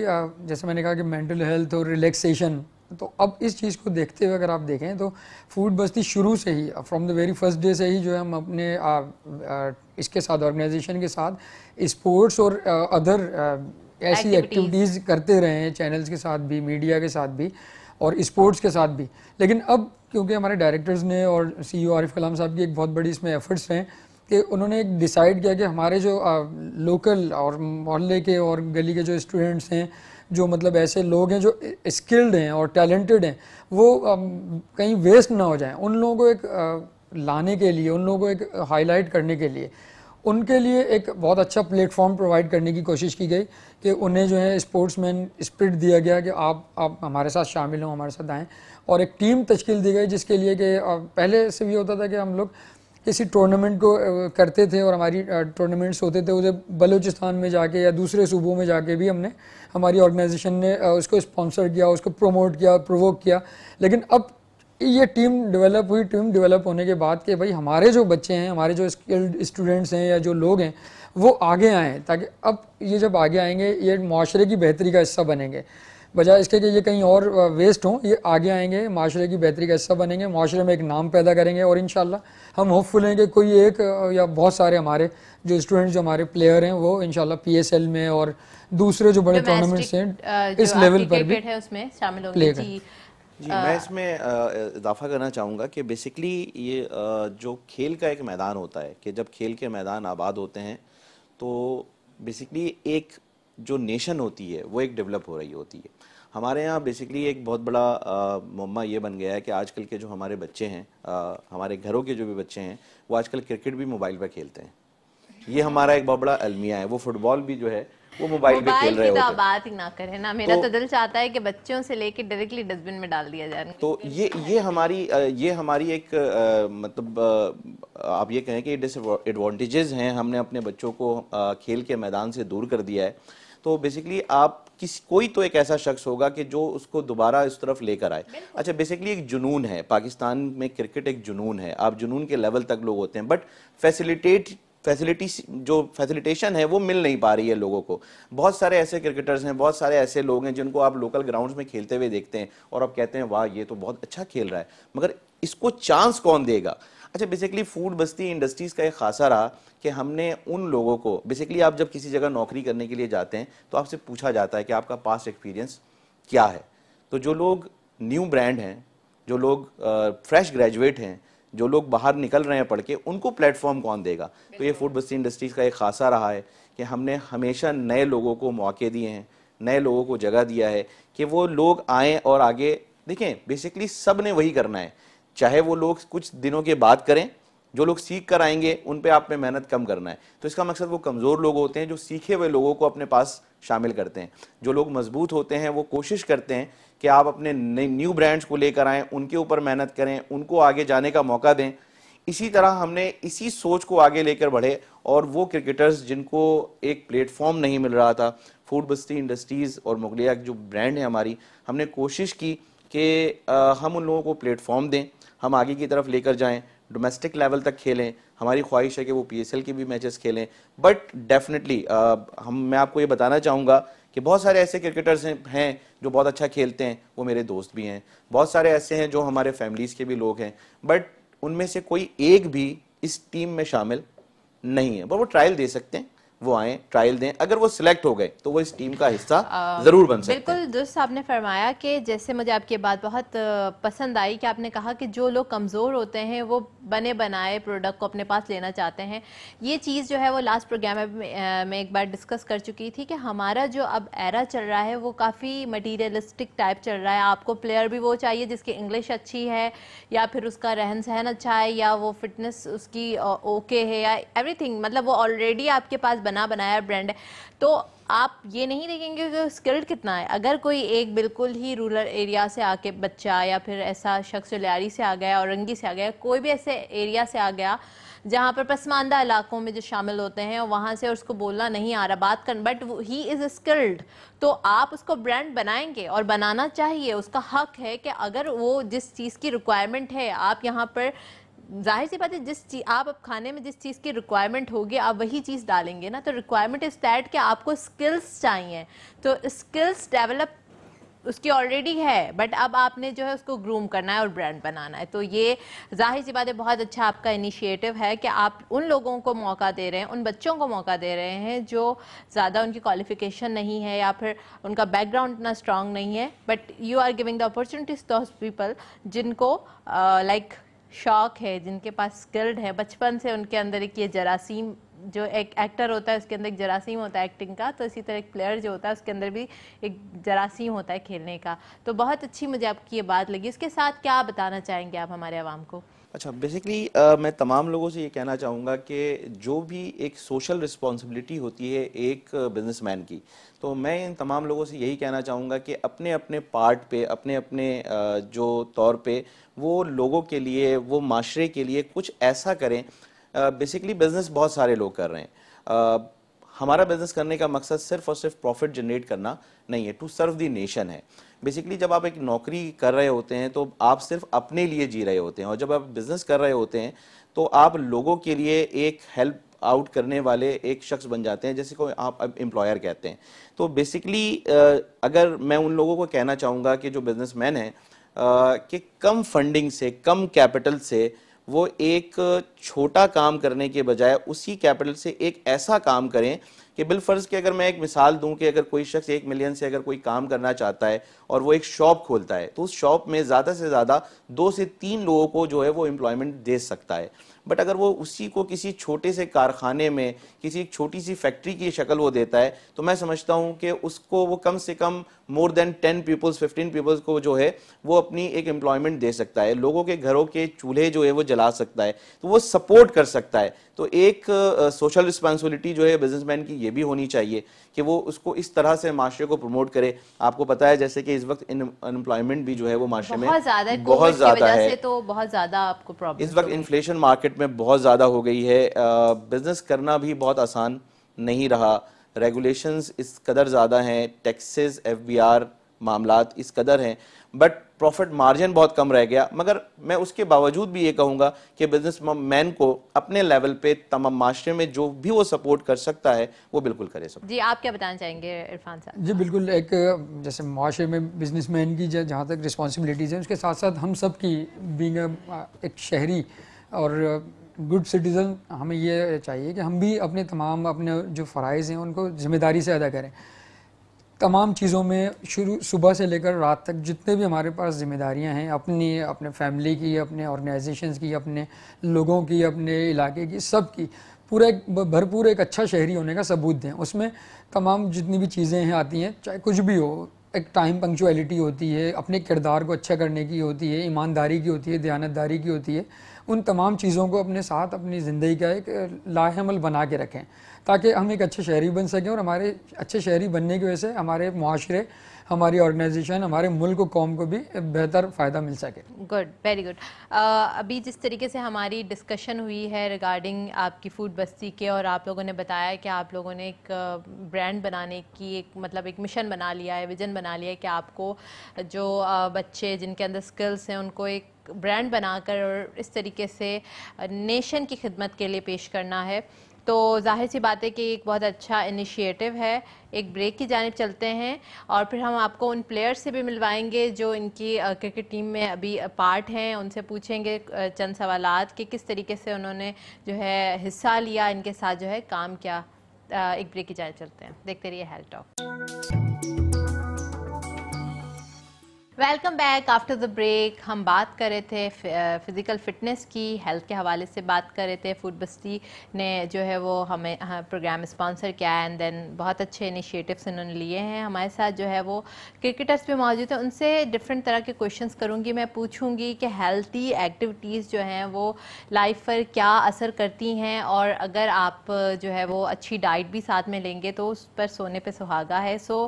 जैसे मैंने कहा कि मेंटल हेल्थ और रिलैक्सेशन तो अब इस चीज़ को देखते हुए अगर आप देखें तो फूड बस्ती शुरू से ही from the very first day से ही जो है हम अपने आ, आ, इसके साथ ऑर्गेनाइजेशन के साथ स्पोर्ट्स और आ, अदर ऐसी एक्टिविटीज़ करते रहे हैं चैनल्स के साथ भी मीडिया के साथ भी और स्पोर्ट्स के साथ भी लेकिन अब क्योंकि हमारे डायरेक्टर्स ने और सी ओ आरिफ कलाम साहब की एक बहुत बड़ी इसमें एफर्ट्स हैं कि उन्होंने एक डिसाइड किया कि हमारे जो आ, लोकल और मोहल्ले के और गली के जो स्टूडेंट्स हैं जो मतलब ऐसे लोग हैं जो स्किल्ड हैं और टैलेंटेड हैं वो कहीं वेस्ट ना हो जाए उन लोगों को एक लाने के लिए उन लोगों को एक हाईलाइट करने के लिए उनके लिए एक बहुत अच्छा प्लेटफॉर्म प्रोवाइड करने की कोशिश की गई कि उन्हें जो है स्पोर्ट्स मैन स्प्रिट दिया गया कि आप आप हमारे साथ शामिल हों हमारे साथ आएँ और एक टीम तश्कील दी गई जिसके लिए कि पहले से भी होता था कि हम लोग किसी टूर्नामेंट को करते थे और हमारी टूर्नामेंट्स होते थे उसे बलूचिस्तान में जाके या दूसरे सूबों में जाके भी हमने हमारी ऑर्गेनाइजेशन ने उसको स्पॉन्सर किया उसको प्रमोट किया प्रोवोक किया लेकिन अब ये टीम डेवलप हुई टीम डेवलप होने के बाद कि भाई हमारे जो बच्चे हैं हमारे जो स्किल्ड स्टूडेंट्स हैं या जो लोग हैं वो आगे आएँ ताकि अब ये जब आगे आएंगे ये माशरे की बेहतरी का हिस्सा बनेंगे बजाय इसके कि ये कहीं और वेस्ट हों ये आगे आएंगे माशरे की बेहतरी का हिस्सा बनेंगे माशरे में एक नाम पैदा करेंगे और इन हम होपफुल हैं कि कोई एक या बहुत सारे हमारे जो स्टूडेंट्स जो हमारे प्लेयर हैं वो इन एल में और दूसरे जो बड़े टूर्नामेंट्स हैं इस लेवल पर भी प्ले कर जी मैं इसमें इजाफा करना चाहूँगा कि बेसिकली ये जो खेल का एक मैदान होता है कि जब खेल के मैदान आबाद होते हैं तो बेसिकली एक जो नेशन होती है वो एक डेवलप हो रही होती है हमारे यहाँ बेसिकली एक बहुत बड़ा मम्मा ये बन गया है कि आजकल के जो हमारे बच्चे हैं आ, हमारे घरों के जो भी बच्चे हैं वो आजकल क्रिकेट भी मोबाइल पर खेलते हैं ये हमारा एक बहुत बड़ा अलमिया है वो फुटबॉल भी जो है वो मोबाइल पे खेल रहे तो होते हैं बात ही ना करें ना मेरा तो, तो दिल चाहता है कि बच्चों से लेके डायरेक्टली डस्टबिन में डाल दिया जाए तो ये ये हमारी ये हमारी एक मतलब आप ये कहें कि डिसएडवांटेजेस हैं हमने अपने बच्चों को खेल के मैदान से दूर कर दिया है तो बेसिकली आप किस कोई तो एक ऐसा शख्स होगा कि जो उसको दोबारा इस तरफ लेकर आए अच्छा बेसिकली एक जुनून है पाकिस्तान में क्रिकेट एक जुनून है आप जुनून के लेवल तक लोग होते हैं बट फैसिलिटेट फैसिलिटी जो फैसिलिटेशन है वो मिल नहीं पा रही है लोगों को बहुत सारे ऐसे क्रिकेटर्स हैं बहुत सारे ऐसे लोग हैं जिनको आप लोकल ग्राउंड्स में खेलते हुए देखते हैं और आप कहते हैं वाह ये तो बहुत अच्छा खेल रहा है मगर इसको चांस कौन देगा अच्छा बेसिकली फूड बस्ती इंडस्ट्रीज़ का एक खासा रहा कि हमने उन लोगों को बेसिकली आप जब किसी जगह नौकरी करने के लिए जाते हैं तो आपसे पूछा जाता है कि आपका पास्ट एक्सपीरियंस क्या है तो जो लोग न्यू ब्रांड हैं जो लोग फ्रेश ग्रेजुएट हैं जो लोग बाहर निकल रहे हैं पढ़ के उनको प्लेटफॉर्म कौन देगा तो ये फूड बस्ती इंडस्ट्रीज़ का एक खासा रहा है कि हमने हमेशा नए लोगों को मौके दिए हैं नए लोगों को जगह दिया है कि वो लोग आएँ और आगे देखें बेसिकली सब ने वही करना है चाहे वो लोग कुछ दिनों के बाद करें जो लोग सीख कर आएंगे उन पे आप में मेहनत कम करना है तो इसका मकसद वो कमज़ोर लोग होते हैं जो सीखे हुए लोगों को अपने पास शामिल करते हैं जो लोग मजबूत होते हैं वो कोशिश करते हैं कि आप अपने न्यू ब्रांड्स को लेकर आएँ उनके ऊपर मेहनत करें उनको आगे जाने का मौका दें इसी तरह हमने इसी सोच को आगे लेकर बढ़े और वो क्रिकेटर्स जिनको एक प्लेटफॉर्म नहीं मिल रहा था फूड बस्ती इंडस्ट्रीज़ और मुगलिया जो ब्रांड है हमारी हमने कोशिश की कि हम उन लोगों को प्लेटफॉर्म दें हम आगे की तरफ लेकर जाएँ डोमेस्टिक लेवल तक खेलें हमारी ख्वाहिश है कि वो पी के भी मैचेस खेलें बट डेफिनेटली uh, हम मैं आपको ये बताना चाहूँगा कि बहुत सारे ऐसे क्रिकेटर्स हैं जो बहुत अच्छा खेलते हैं वो मेरे दोस्त भी हैं बहुत सारे ऐसे हैं जो हमारे फैमिलीज़ के भी लोग हैं बट उनमें से कोई एक भी इस टीम में शामिल नहीं है बट वो ट्रायल दे सकते हैं वो आए ट्रायल दें अगर वो सिलेक्ट हो गए तो वो इस टीम का हिस्सा जरूर बन सकते बिल्कुल दुरुस्त आपने फरमाया कि जैसे मुझे आपकी बात बहुत पसंद आई कि आपने कहा कि जो लोग कमज़ोर होते हैं वो बने बनाए प्रोडक्ट को अपने पास लेना चाहते हैं ये चीज़ जो है वो लास्ट प्रोग्राम में एक बार डिस्कस कर चुकी थी कि हमारा जो अब एरा चल रहा है वो काफ़ी मटीरियलिस्टिक टाइप चल रहा है आपको प्लेयर भी वो चाहिए जिसकी इंग्लिश अच्छी है या फिर उसका रहन सहन अच्छा है या वो फिटनेस उसकी ओके है या एवरीथिंग मतलब वो ऑलरेडी आपके पास बना बनाया ब्रांड है तो आप ये नहीं देखेंगे कि स्किल्ड कितना है अगर कोई एक बिल्कुल ही रूरल एरिया से आके बच्चा या फिर ऐसा शख्स लियारी से आ गया और रंगी से आ गया कोई भी ऐसे एरिया से आ गया जहाँ पर पसमानदा इलाकों में जो शामिल होते हैं वहाँ से उसको बोलना नहीं आ रहा बात कर बट ही इज़ स्किल्ड तो आप उसको ब्रांड बनाएंगे और बनाना चाहिए उसका हक है कि अगर वो जिस चीज़ की रिक्वायरमेंट है आप यहाँ पर जाहिर सी बात है जिस चीज आप अब खाने में जिस चीज़ की रिक्वायरमेंट होगी आप वही चीज़ डालेंगे ना तो रिक्वायरमेंट इज दैट कि आपको स्किल्स चाहिए तो स्किल्स डेवलप उसकी ऑलरेडी है बट अब आपने जो है उसको ग्रूम करना है और ब्रांड बनाना है तो ये जाहिर सी बात है बहुत अच्छा आपका इनिशिएटिव है कि आप उन लोगों को मौका दे रहे हैं उन बच्चों को मौका दे रहे हैं जो ज़्यादा उनकी क्वालिफिकेशन नहीं है या फिर उनका बैकग्राउंड इतना स्ट्रांग नहीं है but you are giving the opportunities to people जिनको लाइक uh, like, शौक है जिनके पास स्किल्ड है बचपन से उनके अंदर एक ये जरासीम जो एक एक्टर होता है उसके अंदर एक जरासीम होता है एक्टिंग का तो इसी तरह एक प्लेयर जो होता है उसके अंदर भी एक जरासीम होता है खेलने का तो बहुत अच्छी मुझे आपकी ये बात लगी इसके साथ क्या बताना चाहेंगे आप हमारे आवाम को अच्छा बेसिकली uh, मैं तमाम लोगों से ये कहना चाहूँगा कि जो भी एक सोशल रिस्पॉन्सिबिलिटी होती है एक बिजनेसमैन की तो मैं इन तमाम लोगों से यही कहना चाहूँगा कि अपने अपने पार्ट पे अपने अपने uh, जो तौर पे वो लोगों के लिए वो माशरे के लिए कुछ ऐसा करें बेसिकली uh, बिज़नेस बहुत सारे लोग कर रहे हैं uh, हमारा बिज़नेस करने का मकसद सिर्फ और सिर्फ प्रॉफिट जनरेट करना नहीं है टू सर्व दी नेशन है बेसिकली जब आप एक नौकरी कर रहे होते हैं तो आप सिर्फ अपने लिए जी रहे होते हैं और जब आप बिज़नेस कर रहे होते हैं तो आप लोगों के लिए एक हेल्प आउट करने वाले एक शख्स बन जाते हैं जैसे को आप एम्प्लॉयर कहते हैं तो बेसिकली अगर मैं उन लोगों को कहना चाहूँगा कि जो बिजनेसमैन हैं कि कम फंडिंग से कम कैपिटल से वो एक छोटा काम करने के बजाय उसी कैपिटल से एक ऐसा काम करें कि बिलफर्ज के अगर मैं एक मिसाल दूं कि अगर कोई शख्स एक मिलियन से अगर कोई काम करना चाहता है और वो एक शॉप खोलता है तो उस शॉप में ज़्यादा से ज़्यादा दो से तीन लोगों को जो है वो एम्प्लॉयमेंट दे सकता है बट अगर वो उसी को किसी छोटे से कारखाने में किसी एक छोटी सी फैक्ट्री की शक्ल वो देता है तो मैं समझता हूँ कि उसको वो कम से कम more than ten peoples fifteen peoples को जो है वो अपनी एक एम्प्लॉयमेंट दे सकता है लोगों के घरों के चूल्हे जो है वो जला सकता है तो वो सपोर्ट कर सकता है तो एक सोशल रिस्पांसिबिलिटी जो है बिजनेसमैन की ये भी होनी चाहिए कि वो उसको इस तरह से माशरे को प्रमोट करे आपको पता है जैसे कि इस वक्त अनएम्प्लॉयमेंट भी जो है वो माशरे में बहुत ज़्यादा है तो बहुत ज़्यादा आपको प्रॉब्लम इस वक्त इन्फ्लेशन तो- मार्केट में बहुत ज़्यादा हो गई है बिजनेस करना भी बहुत आसान नहीं रहा रेगुलेशंस इस कदर ज़्यादा हैं टैक्सेस एफबीआर मामलात इस कदर हैं बट प्रॉफिट मार्जिन बहुत कम रह गया मगर मैं उसके बावजूद भी ये कहूँगा कि बिजनेस मैन को अपने लेवल पे तमाम माशरे में जो भी वो सपोर्ट कर सकता है वो बिल्कुल करे सब जी आप क्या बताना चाहेंगे इरफान साहब जी बिल्कुल एक जैसे माशरे में बिजनेस मैन की जहाँ तक रिस्पॉन्सिबिलिटीज़ हैं उसके साथ साथ हम सब की बींग एक शहरी और गुड सिटीज़न हमें ये चाहिए कि हम भी अपने तमाम अपने जो फ़रज़ हैं उनको ज़िम्मेदारी से अदा करें तमाम चीज़ों में शुरू सुबह से लेकर रात तक जितने भी हमारे पास जिम्मेदारियां हैं अपनी अपने फैमिली की अपने ऑर्गेनाइजेशन की अपने लोगों की अपने इलाके की सब की पूरा एक भरपूर एक अच्छा शहरी होने का सबूत दें उसमें तमाम जितनी भी चीज़ें हैं आती हैं चाहे कुछ भी हो एक टाइम पंक्चुअलिटी होती है अपने किरदार को अच्छा करने की होती है ईमानदारी की होती है दयानतदारी की होती है उन तमाम चीज़ों को अपने साथ अपनी ज़िंदगी का एक लाहमल बना के रखें ताकि हम एक अच्छे शहरी बन सकें और हमारे अच्छे शहरी बनने की वजह से हमारे माशरे हमारी ऑर्गेनाइजेशन हमारे मुल्क कौम को भी बेहतर फ़ायदा मिल सके गुड वेरी गुड अभी जिस तरीके से हमारी डिस्कशन हुई है रिगार्डिंग आपकी फूड बस्ती के और आप लोगों ने बताया कि आप लोगों ने एक ब्रांड बनाने की एक मतलब एक मिशन बना लिया है विजन बना लिया है कि आपको जो बच्चे जिनके अंदर स्किल्स हैं उनको एक ब्रांड बनाकर और इस तरीके से नेशन की खिदमत के लिए पेश करना है तो जाहिर सी बात है कि एक बहुत अच्छा इनिशिएटिव है एक ब्रेक की जानब चलते हैं और फिर हम आपको उन प्लेयर्स से भी मिलवाएंगे जो इनकी क्रिकेट टीम में अभी पार्ट हैं उनसे पूछेंगे चंद सवाल कि किस तरीके से उन्होंने जो है हिस्सा लिया इनके साथ जो है काम किया एक ब्रेक की जानब चलते हैं देखते रहिए health talk welcome back after the break हम बात कर रहे थे फिज़िकल फिटनेस की हेल्थ के हवाले से बात कर रहे थे फूड बस्ती ने जो है वो हमें हाँ, प्रोग्राम स्पॉन्सर किया है एंड देन बहुत अच्छे इनिशिएटिव्स इन्होंने लिए हैं हमारे साथ जो है वो क्रिकेटर्स भी मौजूद हैं उनसे डिफरेंट तरह के क्वेश्चंस करूँगी मैं पूछूँगी कि हेल्थी एक्टिविटीज़ जो हैं वो लाइफ पर क्या असर करती हैं और अगर आप जो है वो अच्छी डाइट भी साथ में लेंगे तो उस पर सोने पर सुहागा है सो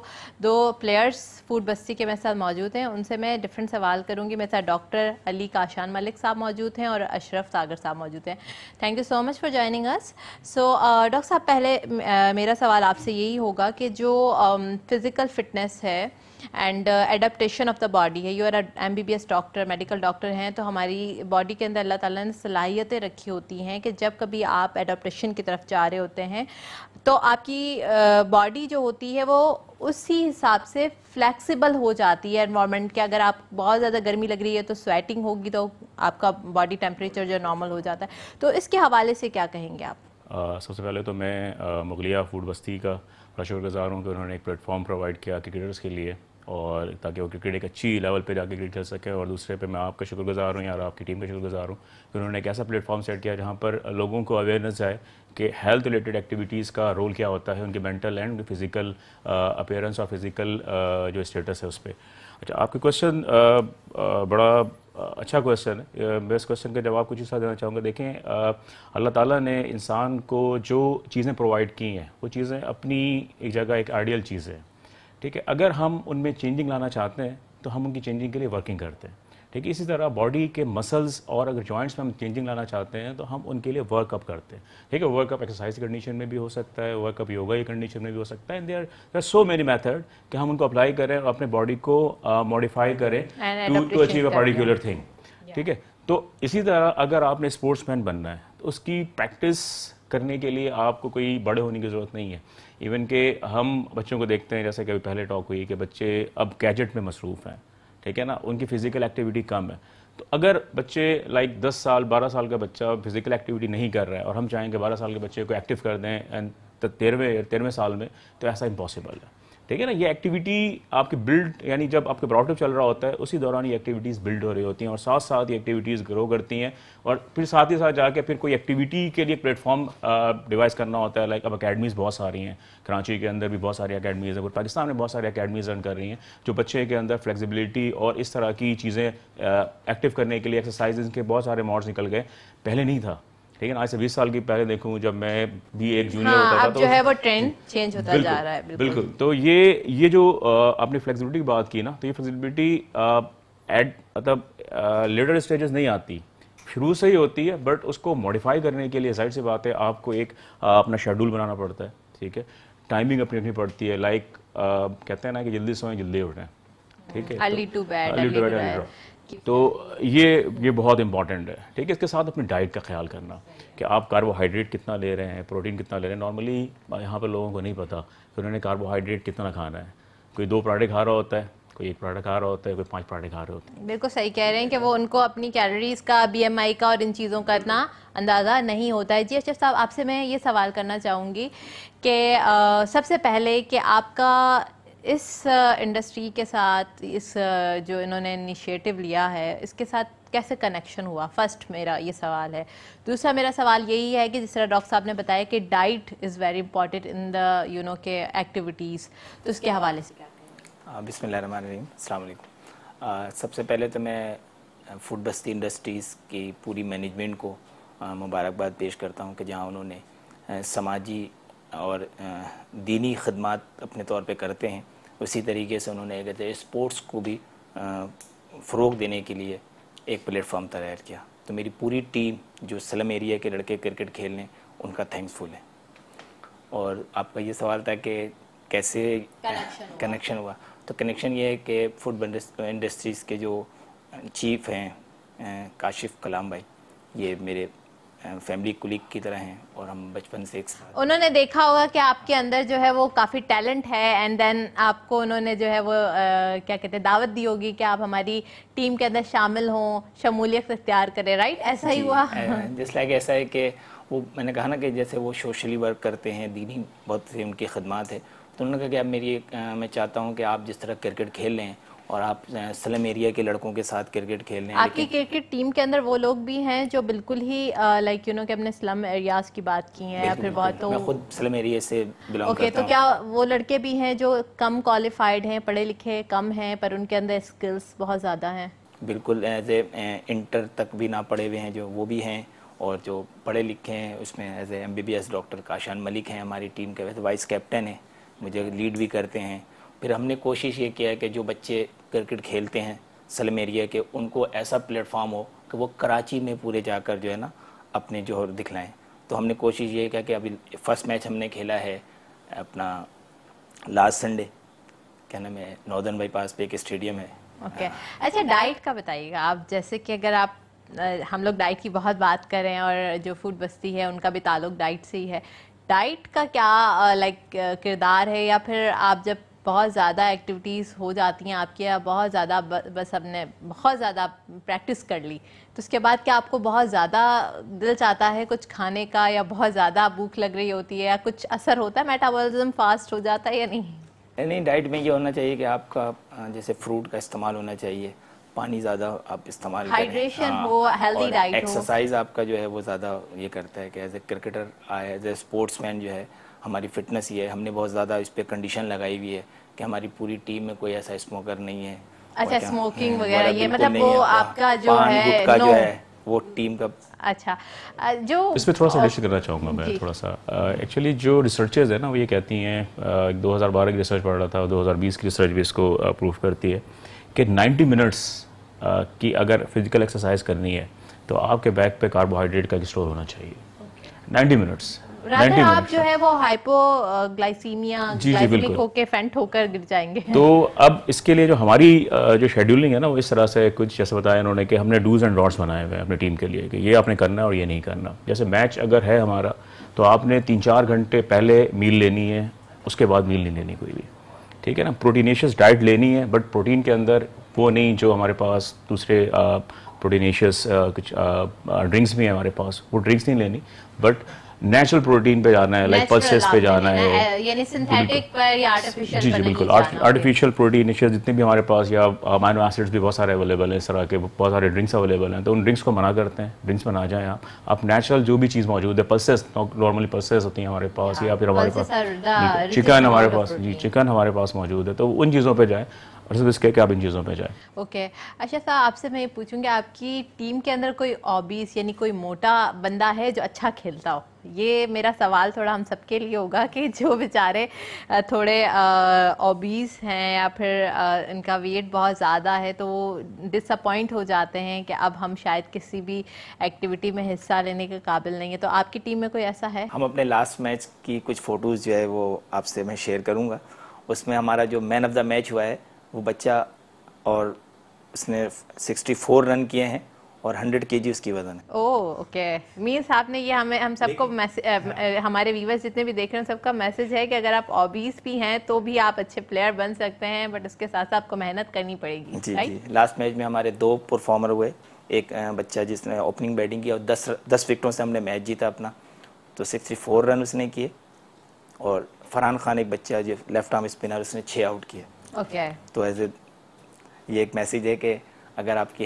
दो प्लेयर्स फूड बस्ती के मेरे साथ मौजूद हैं उनसे मैं डिफरेंट सवाल करूँगी मेरे साथ डॉक्टर अली काशान मलिक साहब मौजूद हैं और अशरफ सागर साहब मौजूद हैं thank you so much for joining us so doctor साहब पहले uh, मेरा सवाल आपसे यही होगा कि जो फिज़िकल um, फिटनेस है and adaptation of the body है you are M B B S doctor medical doctor हैं तो हमारी बॉडी के अंदर अल्लाह ताला ने सलाहियतें रखी होती हैं कि जब कभी आप एडप्टेशन की तरफ जा रहे होते हैं तो आपकी बॉडी uh, जो होती है वो उसी हिसाब से फ्लैक्सीबल हो जाती है एनवायरनमेंट के अगर आप बहुत ज़्यादा गर्मी लग रही है तो स्वेटिंग होगी तो आपका बॉडी टेम्परेचर जो नॉर्मल हो जाता है तो इसके हवाले से क्या कहेंगे आप uh, सबसे पहले तो मैं uh, मुगलिया फूड बस्ती का बड़ा शुक्रगुजार हूँ कि उन्होंने एक प्लेटफॉर्म प्रोवाइड किया क्रिकेटर्स के लिए और ताकि वो क्रिकेट एक अच्छी लेवल पे जाके क्रिकेट खेल सके और दूसरे पे मैं आपका शुक्रगुजार हूँ यार आपकी टीम का शुक्रगुजार हूँ कि उन्होंने एक ऐसा प्लेटफॉर्म सेट किया जहाँ पर लोगों को अवेयरनेस आए कि हेल्थ रिलेटेड एक्टिविटीज़ का रोल क्या होता है उनके मेंटल एंड फिज़िकल अपेयरेंस और फिज़िकल uh, जो स्टेटस है उस पर अच्छा आपका क्वेश्चन uh, uh, बड़ा अच्छा क्वेश्चन है मैं इस क्वेश्चन का जवाब कुछ हिस्सा देना चाहूँगा देखें अल्लाह ताला ने इंसान को जो चीज़ें प्रोवाइड की हैं वो चीज़ें अपनी एक जगह एक आइडियल चीज़ है ठीक है अगर हम उनमें चेंजिंग लाना चाहते हैं तो हम उनकी चेंजिंग के लिए वर्किंग करते हैं ठीक है इसी तरह बॉडी के मसल्स और अगर जॉइंट्स में हम चेंजिंग लाना चाहते हैं तो हम उनके लिए वर्कअप करते हैं ठीक है वर्कअप एक्सरसाइज कंडीशन में भी हो सकता है वर्कअप योगा की कंडीशन में भी हो सकता है and there are so many method कि हम उनको अप्लाई करें और अपने बॉडी को मॉडिफाई uh, mm-hmm. करें to achieve a particular thing ठीक है तो इसी तरह अगर आपने स्पोर्ट्समैन बनना है तो उसकी प्रैक्टिस करने के लिए आपको कोई बड़े होने की ज़रूरत नहीं है इवन के हम बच्चों को देखते हैं जैसे कभी पहले टॉक हुई कि बच्चे अब गैजेट में मसरूफ़ हैं ठीक है ना उनकी फ़िज़िकल एक्टिविटी कम है तो अगर बच्चे लाइक 10 साल 12 साल का बच्चा फिज़िकल एक्टिविटी नहीं कर रहा है और हम चाहें कि 12 साल के बच्चे को एक्टिव कर दें एंड तेरहवें तेरहवें साल में तो ऐसा इम्पॉसिबल है ठीक है ना ये एक्टिविटी आपके बिल्ड यानी जब आपके ब्रॉटअप चल रहा होता है उसी दौरान ये एक्टिविटीज़ बिल्ड हो रही होती हैं और साथ साथ ये एक्टिविटीज़ ग्रो करती हैं और फिर साथ ही साथ जाके फिर कोई एक्टिविटी के लिए प्लेटफॉर्म डिवाइस करना होता है लाइक अब अकेडमीज़ बहुत सारी हैं कराची के अंदर भी बहुत सारी अकेडमीज़ हैं और पाकिस्तान में बहुत सारी अकेडमीज़ रन कर रही हैं जो बच्चे के अंदर फ्लेक्सिबिलिटी और इस तरह की चीज़ें एक्टिव करने के लिए एक्सरसाइज़ के बहुत सारे मॉड्स निकल गए पहले नहीं था लेकिन आज से 20 साल की पहले देखूं जब मैं भी एक जूनियर हाँ, होता था तो जो है वो ट्रेंड चेंज होता जा रहा है बिल्कुल, तो ये ये जो आपने फ्लेक्सिबिलिटी की बात की ना तो ये फ्लेक्सिबिलिटी एट मतलब लेटर स्टेजेस नहीं आती शुरू से ही होती है बट उसको मॉडिफाई करने के लिए साइड से बात है आपको एक आ, अपना शेड्यूल बनाना पड़ता है ठीक है टाइमिंग अपनी अपनी पड़ती है लाइक कहते हैं ना कि जल्दी सोएं जल्दी उठें ठीक है अर्ली टू बैड तो ये ये बहुत इंपॉर्टेंट है ठीक है इसके साथ अपनी डाइट का ख्याल करना कि आप कार्बोहाइड्रेट कितना ले रहे हैं प्रोटीन कितना ले रहे हैं नॉर्मली यहाँ पर लोगों को नहीं पता कि उन्होंने कार्बोहाइड्रेट कितना खाना है कोई दो पराठे खा रहा होता है कोई एक पराठा खा रहा होता है कोई पांच पराठे खा रहे होते हैं बिल्कुल सही कह रहे हैं कि वो उनको अपनी कैलोरीज का बीएमआई का और इन चीज़ों का इतना अंदाज़ा नहीं होता है जी अच्छा साहब आपसे मैं ये सवाल करना चाहूँगी कि सबसे पहले कि आपका इस इंडस्ट्री के साथ इस जो इन्होंने इनिशिएटिव लिया है इसके साथ कैसे कनेक्शन हुआ फर्स्ट मेरा ये सवाल है दूसरा मेरा सवाल यही है कि जिस तरह डॉक्टर साहब ने बताया कि diet is very important in the you know के एक्टिविटीज़ तो उसके हवाले से क्या बिसमीम सबसे पहले तो मैं फूड बस्ती इंडस्ट्रीज़ की पूरी मैनेजमेंट को मुबारकबाद पेश करता हूँ कि जहाँ उन्होंने समाजी और दीनी खदमात अपने तौर पे करते हैं उसी तरीके से उन्होंने कहते स्पोर्ट्स को भी फ़रोग देने के लिए एक प्लेटफॉर्म तैयार किया तो मेरी पूरी टीम जो सलम एरिया के लड़के क्रिकेट खेलने उनका थैंक्सफुल है और आपका ये सवाल था कि कैसे कनेक्शन हुआ।, हुआ तो कनेक्शन ये है कि फूड इंडस्ट्रीज़ के जो चीफ हैं काशिफ कलाम भाई ये मेरे फैमिली कुलिक की तरह हैं और हम बचपन से एक उन्होंने देखा होगा कि आपके अंदर जो है वो काफ़ी टैलेंट है एंड देन आपको उन्होंने जो है वो आ, क्या कहते हैं दावत दी होगी कि आप हमारी टीम के अंदर शामिल हों शमूलियत इख्तियार करें राइट ऐसा ही हुआ जिस लाइक ऐसा है कि वो मैंने कहा ना कि जैसे वो सोशली वर्क करते हैं दीनी बहुत से उनकी खदमात है तो उन्होंने कहा कि अब मेरी मैं चाहता हूँ कि आप जिस तरह क्रिकेट खेल रहे हैं और आप स्लम एरिया के लड़कों के साथ क्रिकेट खेल रहे हैं आपकी क्रिकेट टीम के अंदर वो लोग भी हैं जो बिल्कुल ही लाइक यू नो कि हमने स्लम एरियाज की बात की है या फिर बहुत तो मैं खुद स्लम एरिया से बिलोंग ओके तो क्या वो लड़के भी हैं जो कम क्वालिफाइड हैं पढ़े लिखे कम हैं पर उनके अंदर स्किल्स बहुत ज़्यादा हैं बिल्कुल एज ए इंटर तक भी ना पढ़े हुए हैं जो वो भी हैं और जो पढ़े लिखे हैं उसमें as a M B B S doctor Kashan Malik हैं हमारी टीम के वैसे वाइस कैप्टन हैं मुझे लीड भी करते हैं फिर हमने कोशिश ये किया है कि जो बच्चे क्रिकेट खेलते हैं सलम एरिया के उनको ऐसा प्लेटफॉर्म हो कि वो कराची में पूरे जाकर जो है ना अपने जो दिखलाएँ तो हमने कोशिश ये किया कि अभी फर्स्ट मैच हमने खेला है अपना लास्ट संडे क्या नाम है नॉर्दर्न बाईपास पे एक स्टेडियम है ओके okay. हाँ। अच्छा डाइट का बताइएगा आप जैसे कि अगर आप हम लोग डाइट की बहुत बात करें और जो फूड बस्ती है उनका भी ताल्लुक डाइट से ही है डाइट का क्या लाइक किरदार है या फिर आप जब बहुत ज़्यादा एक्टिविटीज़ हो जाती हैं आपके या बहुत ज़्यादा बस हमने बहुत ज़्यादा प्रैक्टिस कर ली तो उसके बाद क्या आपको बहुत ज़्यादा दिल चाहता है कुछ खाने का या बहुत ज़्यादा भूख लग रही होती है या कुछ असर होता है मेटाबॉलिज्म फास्ट हो जाता है या नहीं नहीं डाइट में ये होना चाहिए कि आपका जैसे फ्रूट का इस्तेमाल होना चाहिए पानी ज़्यादा आप इस्तेमाल हाइड्रेशन हो हेल्दी डाइट एक्सरसाइज आपका जो है वो ज़्यादा ये करता है कि एज ए क्रिकेटर आए एज ए स्पोर्ट्समैन जो है हमारी फिटनेस ये है हमने बहुत ज़्यादा इस पर कंडीशन लगाई हुई है कि हमारी पूरी टीम में कोई ऐसा स्मोकर नहीं है अच्छा स्मोकिंग हम्म, वगैरह ये मतलब वो आपका हाँ, जो है का जो है वो टीम का अच्छा जो थोड़ा सा करना चाहूँगा मैं थोड़ा सा एक्चुअली जो रिसर्चर्स है ना वो ये कहती हैं हज़ार बारह की रिसर्च पढ़ रहा था और बीस की रिसर्च भी इसको प्रूव करती है कि 90 मिनट्स की अगर फिजिकल एक्सरसाइज करनी है तो आपके बैक पे कार्बोहाइड्रेट का स्टोर होना चाहिए 90 मिनट्स आप जो है वो हाइपोग्लाइसीमिया होके फेंट होकर गिर जाएंगे तो अब इसके लिए जो हमारी जो शेड्यूलिंग है ना वो इस तरह से कुछ जैसे बताया उन्होंने कि हमने डूज एंड डॉट्स बनाए हुए हैं अपनी टीम के लिए कि ये आपने करना और ये नहीं करना जैसे मैच अगर है हमारा तो आपने तीन चार घंटे पहले मील लेनी है उसके बाद मील नहीं लेनी कोई भी ठीक है ना प्रोटीनेशियस डाइट लेनी है बट प्रोटीन के अंदर वो नहीं जो हमारे पास दूसरे प्रोटीनेशियस कुछ ड्रिंक्स भी हैं हमारे पास वो ड्रिंक्स नहीं लेनी बट नेचुरल प्रोटीन पे जाना है लाइक पल्सेस पे जाना है यानी सिंथेटिक पर या आर्टिफिशियल जी जी बिल्कुल आर्टिफिशियल प्रोटीन जितने भी हमारे पास या अमाइनो एसिड्स भी बहुत सारे अवेलेबल हैं इस तरह के बहुत सारे ड्रिंक्स अवेलेबल हैं तो उन ड्रिंक्स को मना करते हैं ड्रिंक्स में ना आप आप नेचुरल जो भी चीज़ मौजूद है पल्सेस नॉर्मली पल्सेस होती हैं हमारे पास हाँ, या फिर हमारे पास चिकन हमारे पास जी चिकन हमारे पास मौजूद है तो उन चीज़ों पर जाए और सब मतलब इसके आप इन चीज़ों पर जाए ओके अच्छा साहब आपसे मैं ये पूछूंगी आपकी टीम के अंदर कोई ऑबीस यानी कोई मोटा बंदा है जो अच्छा खेलता हो ये मेरा सवाल थोड़ा हम सबके लिए होगा कि जो बेचारे थोड़े ओबीस हैं या फिर आ, इनका वेट बहुत ज़्यादा है तो वो डिसअपॉइंट हो जाते हैं कि अब हम शायद किसी भी एक्टिविटी में हिस्सा लेने के काबिल नहीं है तो आपकी टीम में कोई ऐसा है हम अपने लास्ट मैच की कुछ फ़ोटोज़ जो है वो आपसे मैं शेयर करूँगा उसमें हमारा जो मैन ऑफ द मैच हुआ है वो बच्चा और उसने 64 रन किए हैं और 100 केजी उसकी वजन है ओह ओके मींस आपने ये हमें हम सबको मैसेज हमारे व्यूवर्स जितने भी देख रहे हैं सबका मैसेज है कि अगर आप ऑबीज भी हैं तो भी आप अच्छे प्लेयर बन सकते हैं बट उसके साथ साथ आपको मेहनत करनी पड़ेगी जी जी लास्ट मैच में हमारे दो परफॉर्मर हुए एक बच्चा जिसने ओपनिंग बैटिंग की और दस दस विकटों से हमने मैच जीता अपना तो सिक्सटी रन उसने किए और फरहान खान एक बच्चा जो लेफ्ट आर्म स्पिनर उसने छः आउट किया ओके okay. तो ऐसे ये एक मैसेज है कि अगर आपकी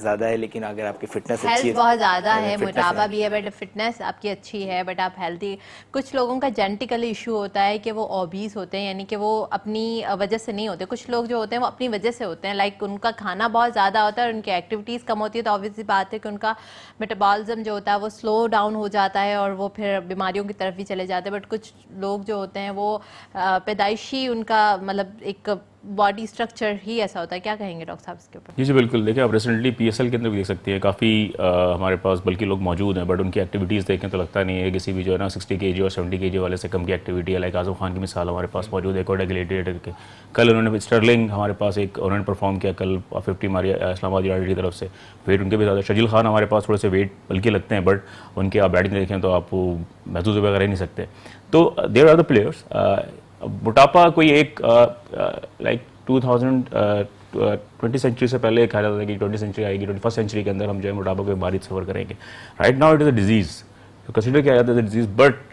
ज़्यादा है लेकिन अगर आपकी फिटनेस अच्छी है बहुत ज़्यादा है मोटापा भी है बट फिटनेस आपकी अच्छी है बट आप हेल्थी कुछ लोगों का जेनेटिकली इशू होता है कि वो ओबीज होते हैं यानी कि वो अपनी वजह से नहीं होते कुछ लोग जो होते हैं वो अपनी वजह से होते हैं लाइक उनका खाना बहुत ज़्यादा होता है और उनकी एक्टिविटीज़ कम होती है तो ऑब्वियसली बात है कि उनका मेटाबॉलिज्म जो होता है वो स्लो डाउन हो जाता है और वो फिर बीमारियों की तरफ भी चले जाते हैं बट कुछ लोग जो होते हैं वो पैदाइशी उनका मतलब एक बॉडी स्ट्रक्चर ही ऐसा होता है क्या कहेंगे डॉक्टर साहब इसके ऊपर जी जी बिल्कुल देखिए आप रिसेंटली एल के अंदर भी देख सकती है काफ़ी हमारे पास बल्कि लोग मौजूद हैं बट उनकी एक्टिविटीज़ देखें तो लगता नहीं है किसी भी जो है ना सिक्सटी के और सेवेंटी के वाले से कम की एक्टिविटी है लाइक आजम खान की मिसाल हमारे पास मौजूद है कोडा ग्लेडिएटर के कल उन्होंने स्टर्लिंग हमारे पास एक उन्होंने परफॉर्म किया कल फिफ्टी मारी इस्लामाबाद यूनाइटेड की तरफ से वेट उनके भी ज़्यादा शजील खान हमारे पास थोड़े से वेट बल्कि लगते हैं बट उनके आप बैटिंग देखें तो आप महसूस वगैरह नहीं सकते तो देर आर द प्लेयर्स मोटापा कोई एक like two thousand twenty century से पहले कहा जाता था कि ट्वेंटी सेंचुरी आएगी ट्वेंटी फर्स्ट सेंचुरी के अंदर हम जो है मोटापा को बीमारी सफर करेंगे right now it is a disease तो कंसिडर किया जाता है डिजीज़ बट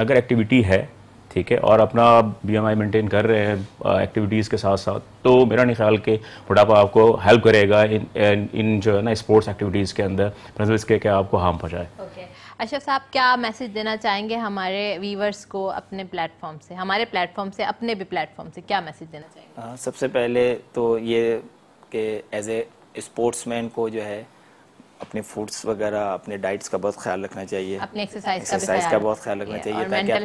अगर एक्टिविटी है ठीक है और अपना बी एम आई मेंटेन कर रहे हैं एक्टिविटीज़ के साथ साथ तो मेरा नहीं ख्याल कि मोटापा आपको हेल्प करेगा इन इन जो है ना स्पोर्ट्स एक्टिविटीज़ के अंदर प्रिंसिपल के आपको हार्म पहुंचाए okay. अशरफ अच्छा साहब क्या मैसेज देना चाहेंगे हमारे व्यूवर्स को अपने प्लेटफॉर्म से हमारे प्लेटफॉर्म से अपने भी प्लेटफॉर्म से क्या मैसेज देना चाहेंगे आ, हाँ, सबसे पहले तो ये कि एज ए स्पोर्ट्समैन को जो है अपने फूड्स वगैरह अपने डाइट्स का बहुत ख्याल रखना चाहिए अपने एक्सरसाइज का, का बहुत ख्याल रखना चाहिए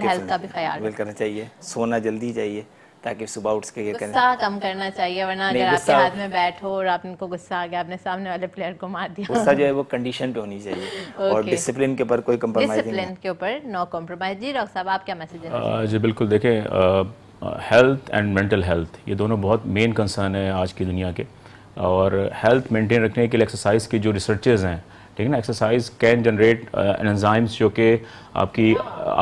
हेल्थ का भी ख्याल करना चाहिए सोना जल्दी चाहिए ताकि सुबह उठ के ये गुस्सा कम करना चाहिए वरना अगर आपके हाथ में बैठो हो और आपको गुस्सा आ गया आपने सामने वाले प्लेयर को मार दिया गुस्सा जो है वो कंडीशन पे होनी चाहिए और डिसिप्लिन के ऊपर कोई कम्प्रोमाइज डिसिप्लिन के ऊपर नो कॉम्प्रोमाइज जी डॉक्टर साहब आप क्या मैसेज जी बिल्कुल देखें हेल्थ एंड मेंटल हेल्थ ये दोनों बहुत मेन कंसर्न है आज की दुनिया के और हेल्थ मेंटेन रखने के लिए एक्सरसाइज की जो रिसर्चेज हैं ठीक है ना एक्सरसाइज कैन जनरेट एनजाइम्स जो कि आपकी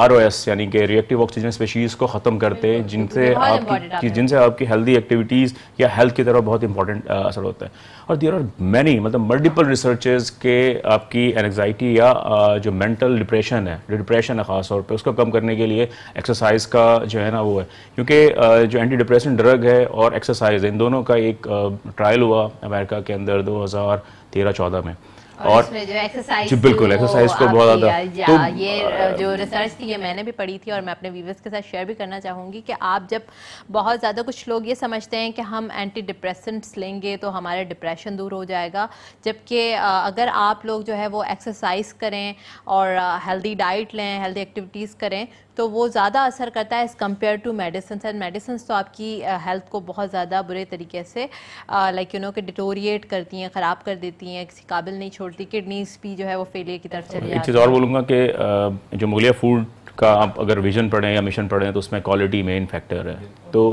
आर ओ एस यानी कि रिएक्टिव ऑक्सीजन स्पेशीज़ को ख़त्म करते हैं जिनसे आपकी जिनसे आपकी हेल्दी एक्टिविटीज़ या हेल्थ की तरफ बहुत इंपॉर्टेंट uh, असर होता है और देर आर मैनी मतलब मल्टीपल रिसर्चेज के आपकी एनजाइटी या uh, जो मेंटल डिप्रेशन है जो डिप्रेशन है ख़ास तौर पर उसको कम करने के लिए एक्सरसाइज का जो है ना वो है क्योंकि uh, जो एंटी डिप्रेशन ड्रग है और एक्सरसाइज इन दोनों का एक ट्रायल हुआ अमेरिका के अंदर दो हज़ार तेरह चौदह में और जो एक्सरसाइज बिल्कुल एक्सरसाइज को बहुत ज़्यादा तो ये जो रिसर्च थी ये मैंने भी पढ़ी थी और मैं अपने व्यूवर्स के साथ शेयर भी करना चाहूँगी कि आप जब बहुत ज़्यादा कुछ लोग ये समझते हैं कि हम एंटी डिप्रेसेंट्स लेंगे तो हमारा डिप्रेशन दूर हो जाएगा जबकि अगर आप लोग जो है वो एक्सरसाइज करें और हेल्दी डाइट लें हेल्दी एक्टिविटीज़ करें तो वो ज़्यादा असर करता है as compare to medicine and medicine तो आपकी हेल्थ को बहुत ज़्यादा बुरे तरीके से लाइक यू नो कि डिटोरिएट करती हैं ख़राब कर देती हैं किसी काबिल नहीं छोड़ती किडनीज भी जो है वो फेलियर की तरफ चली एक चीज़ और बोलूँगा कि जो मुगलिया फूड का आप अगर विजन पढ़ें या मिशन पढ़ें तो उसमें क्वालिटी मेन फैक्टर है तो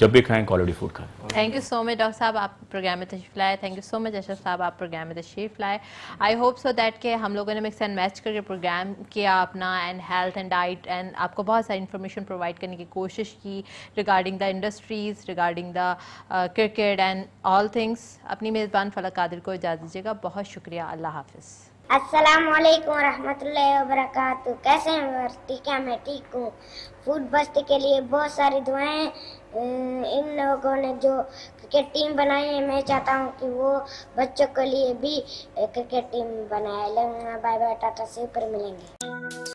जब भी खाएं क्वालिटी फूड खाएं thank you so much doctor साहब आप प्रोग्राम में तशरीफ लाए thank you so much Ashraf साहब आप प्रोग्राम में तशरीफ लाए आई होप सो दैट के हम लोगों ने मिक्स एंड मैच करके प्रोग्राम किया अपना and health and diet and आपको बहुत सारी इन्फॉर्मेशन प्रोवाइड करने की कोशिश की regarding the industries regarding the cricket and all things अपनी मेज़बान फलक कादिर को इजाज़त दीजिएगा बहुत शुक्रिया अल्लाह हाफिज़ असलकम वरहमल वरक कैसे हैं ठीक है मैं ठीक हूँ फूड बस्त के लिए बहुत सारी दुआएं इन लोगों ने जो क्रिकेट टीम बनाई है मैं चाहता हूँ कि वो बच्चों के लिए भी क्रिकेट टीम बनाए बाय बाय टाटा से ऊपर मिलेंगे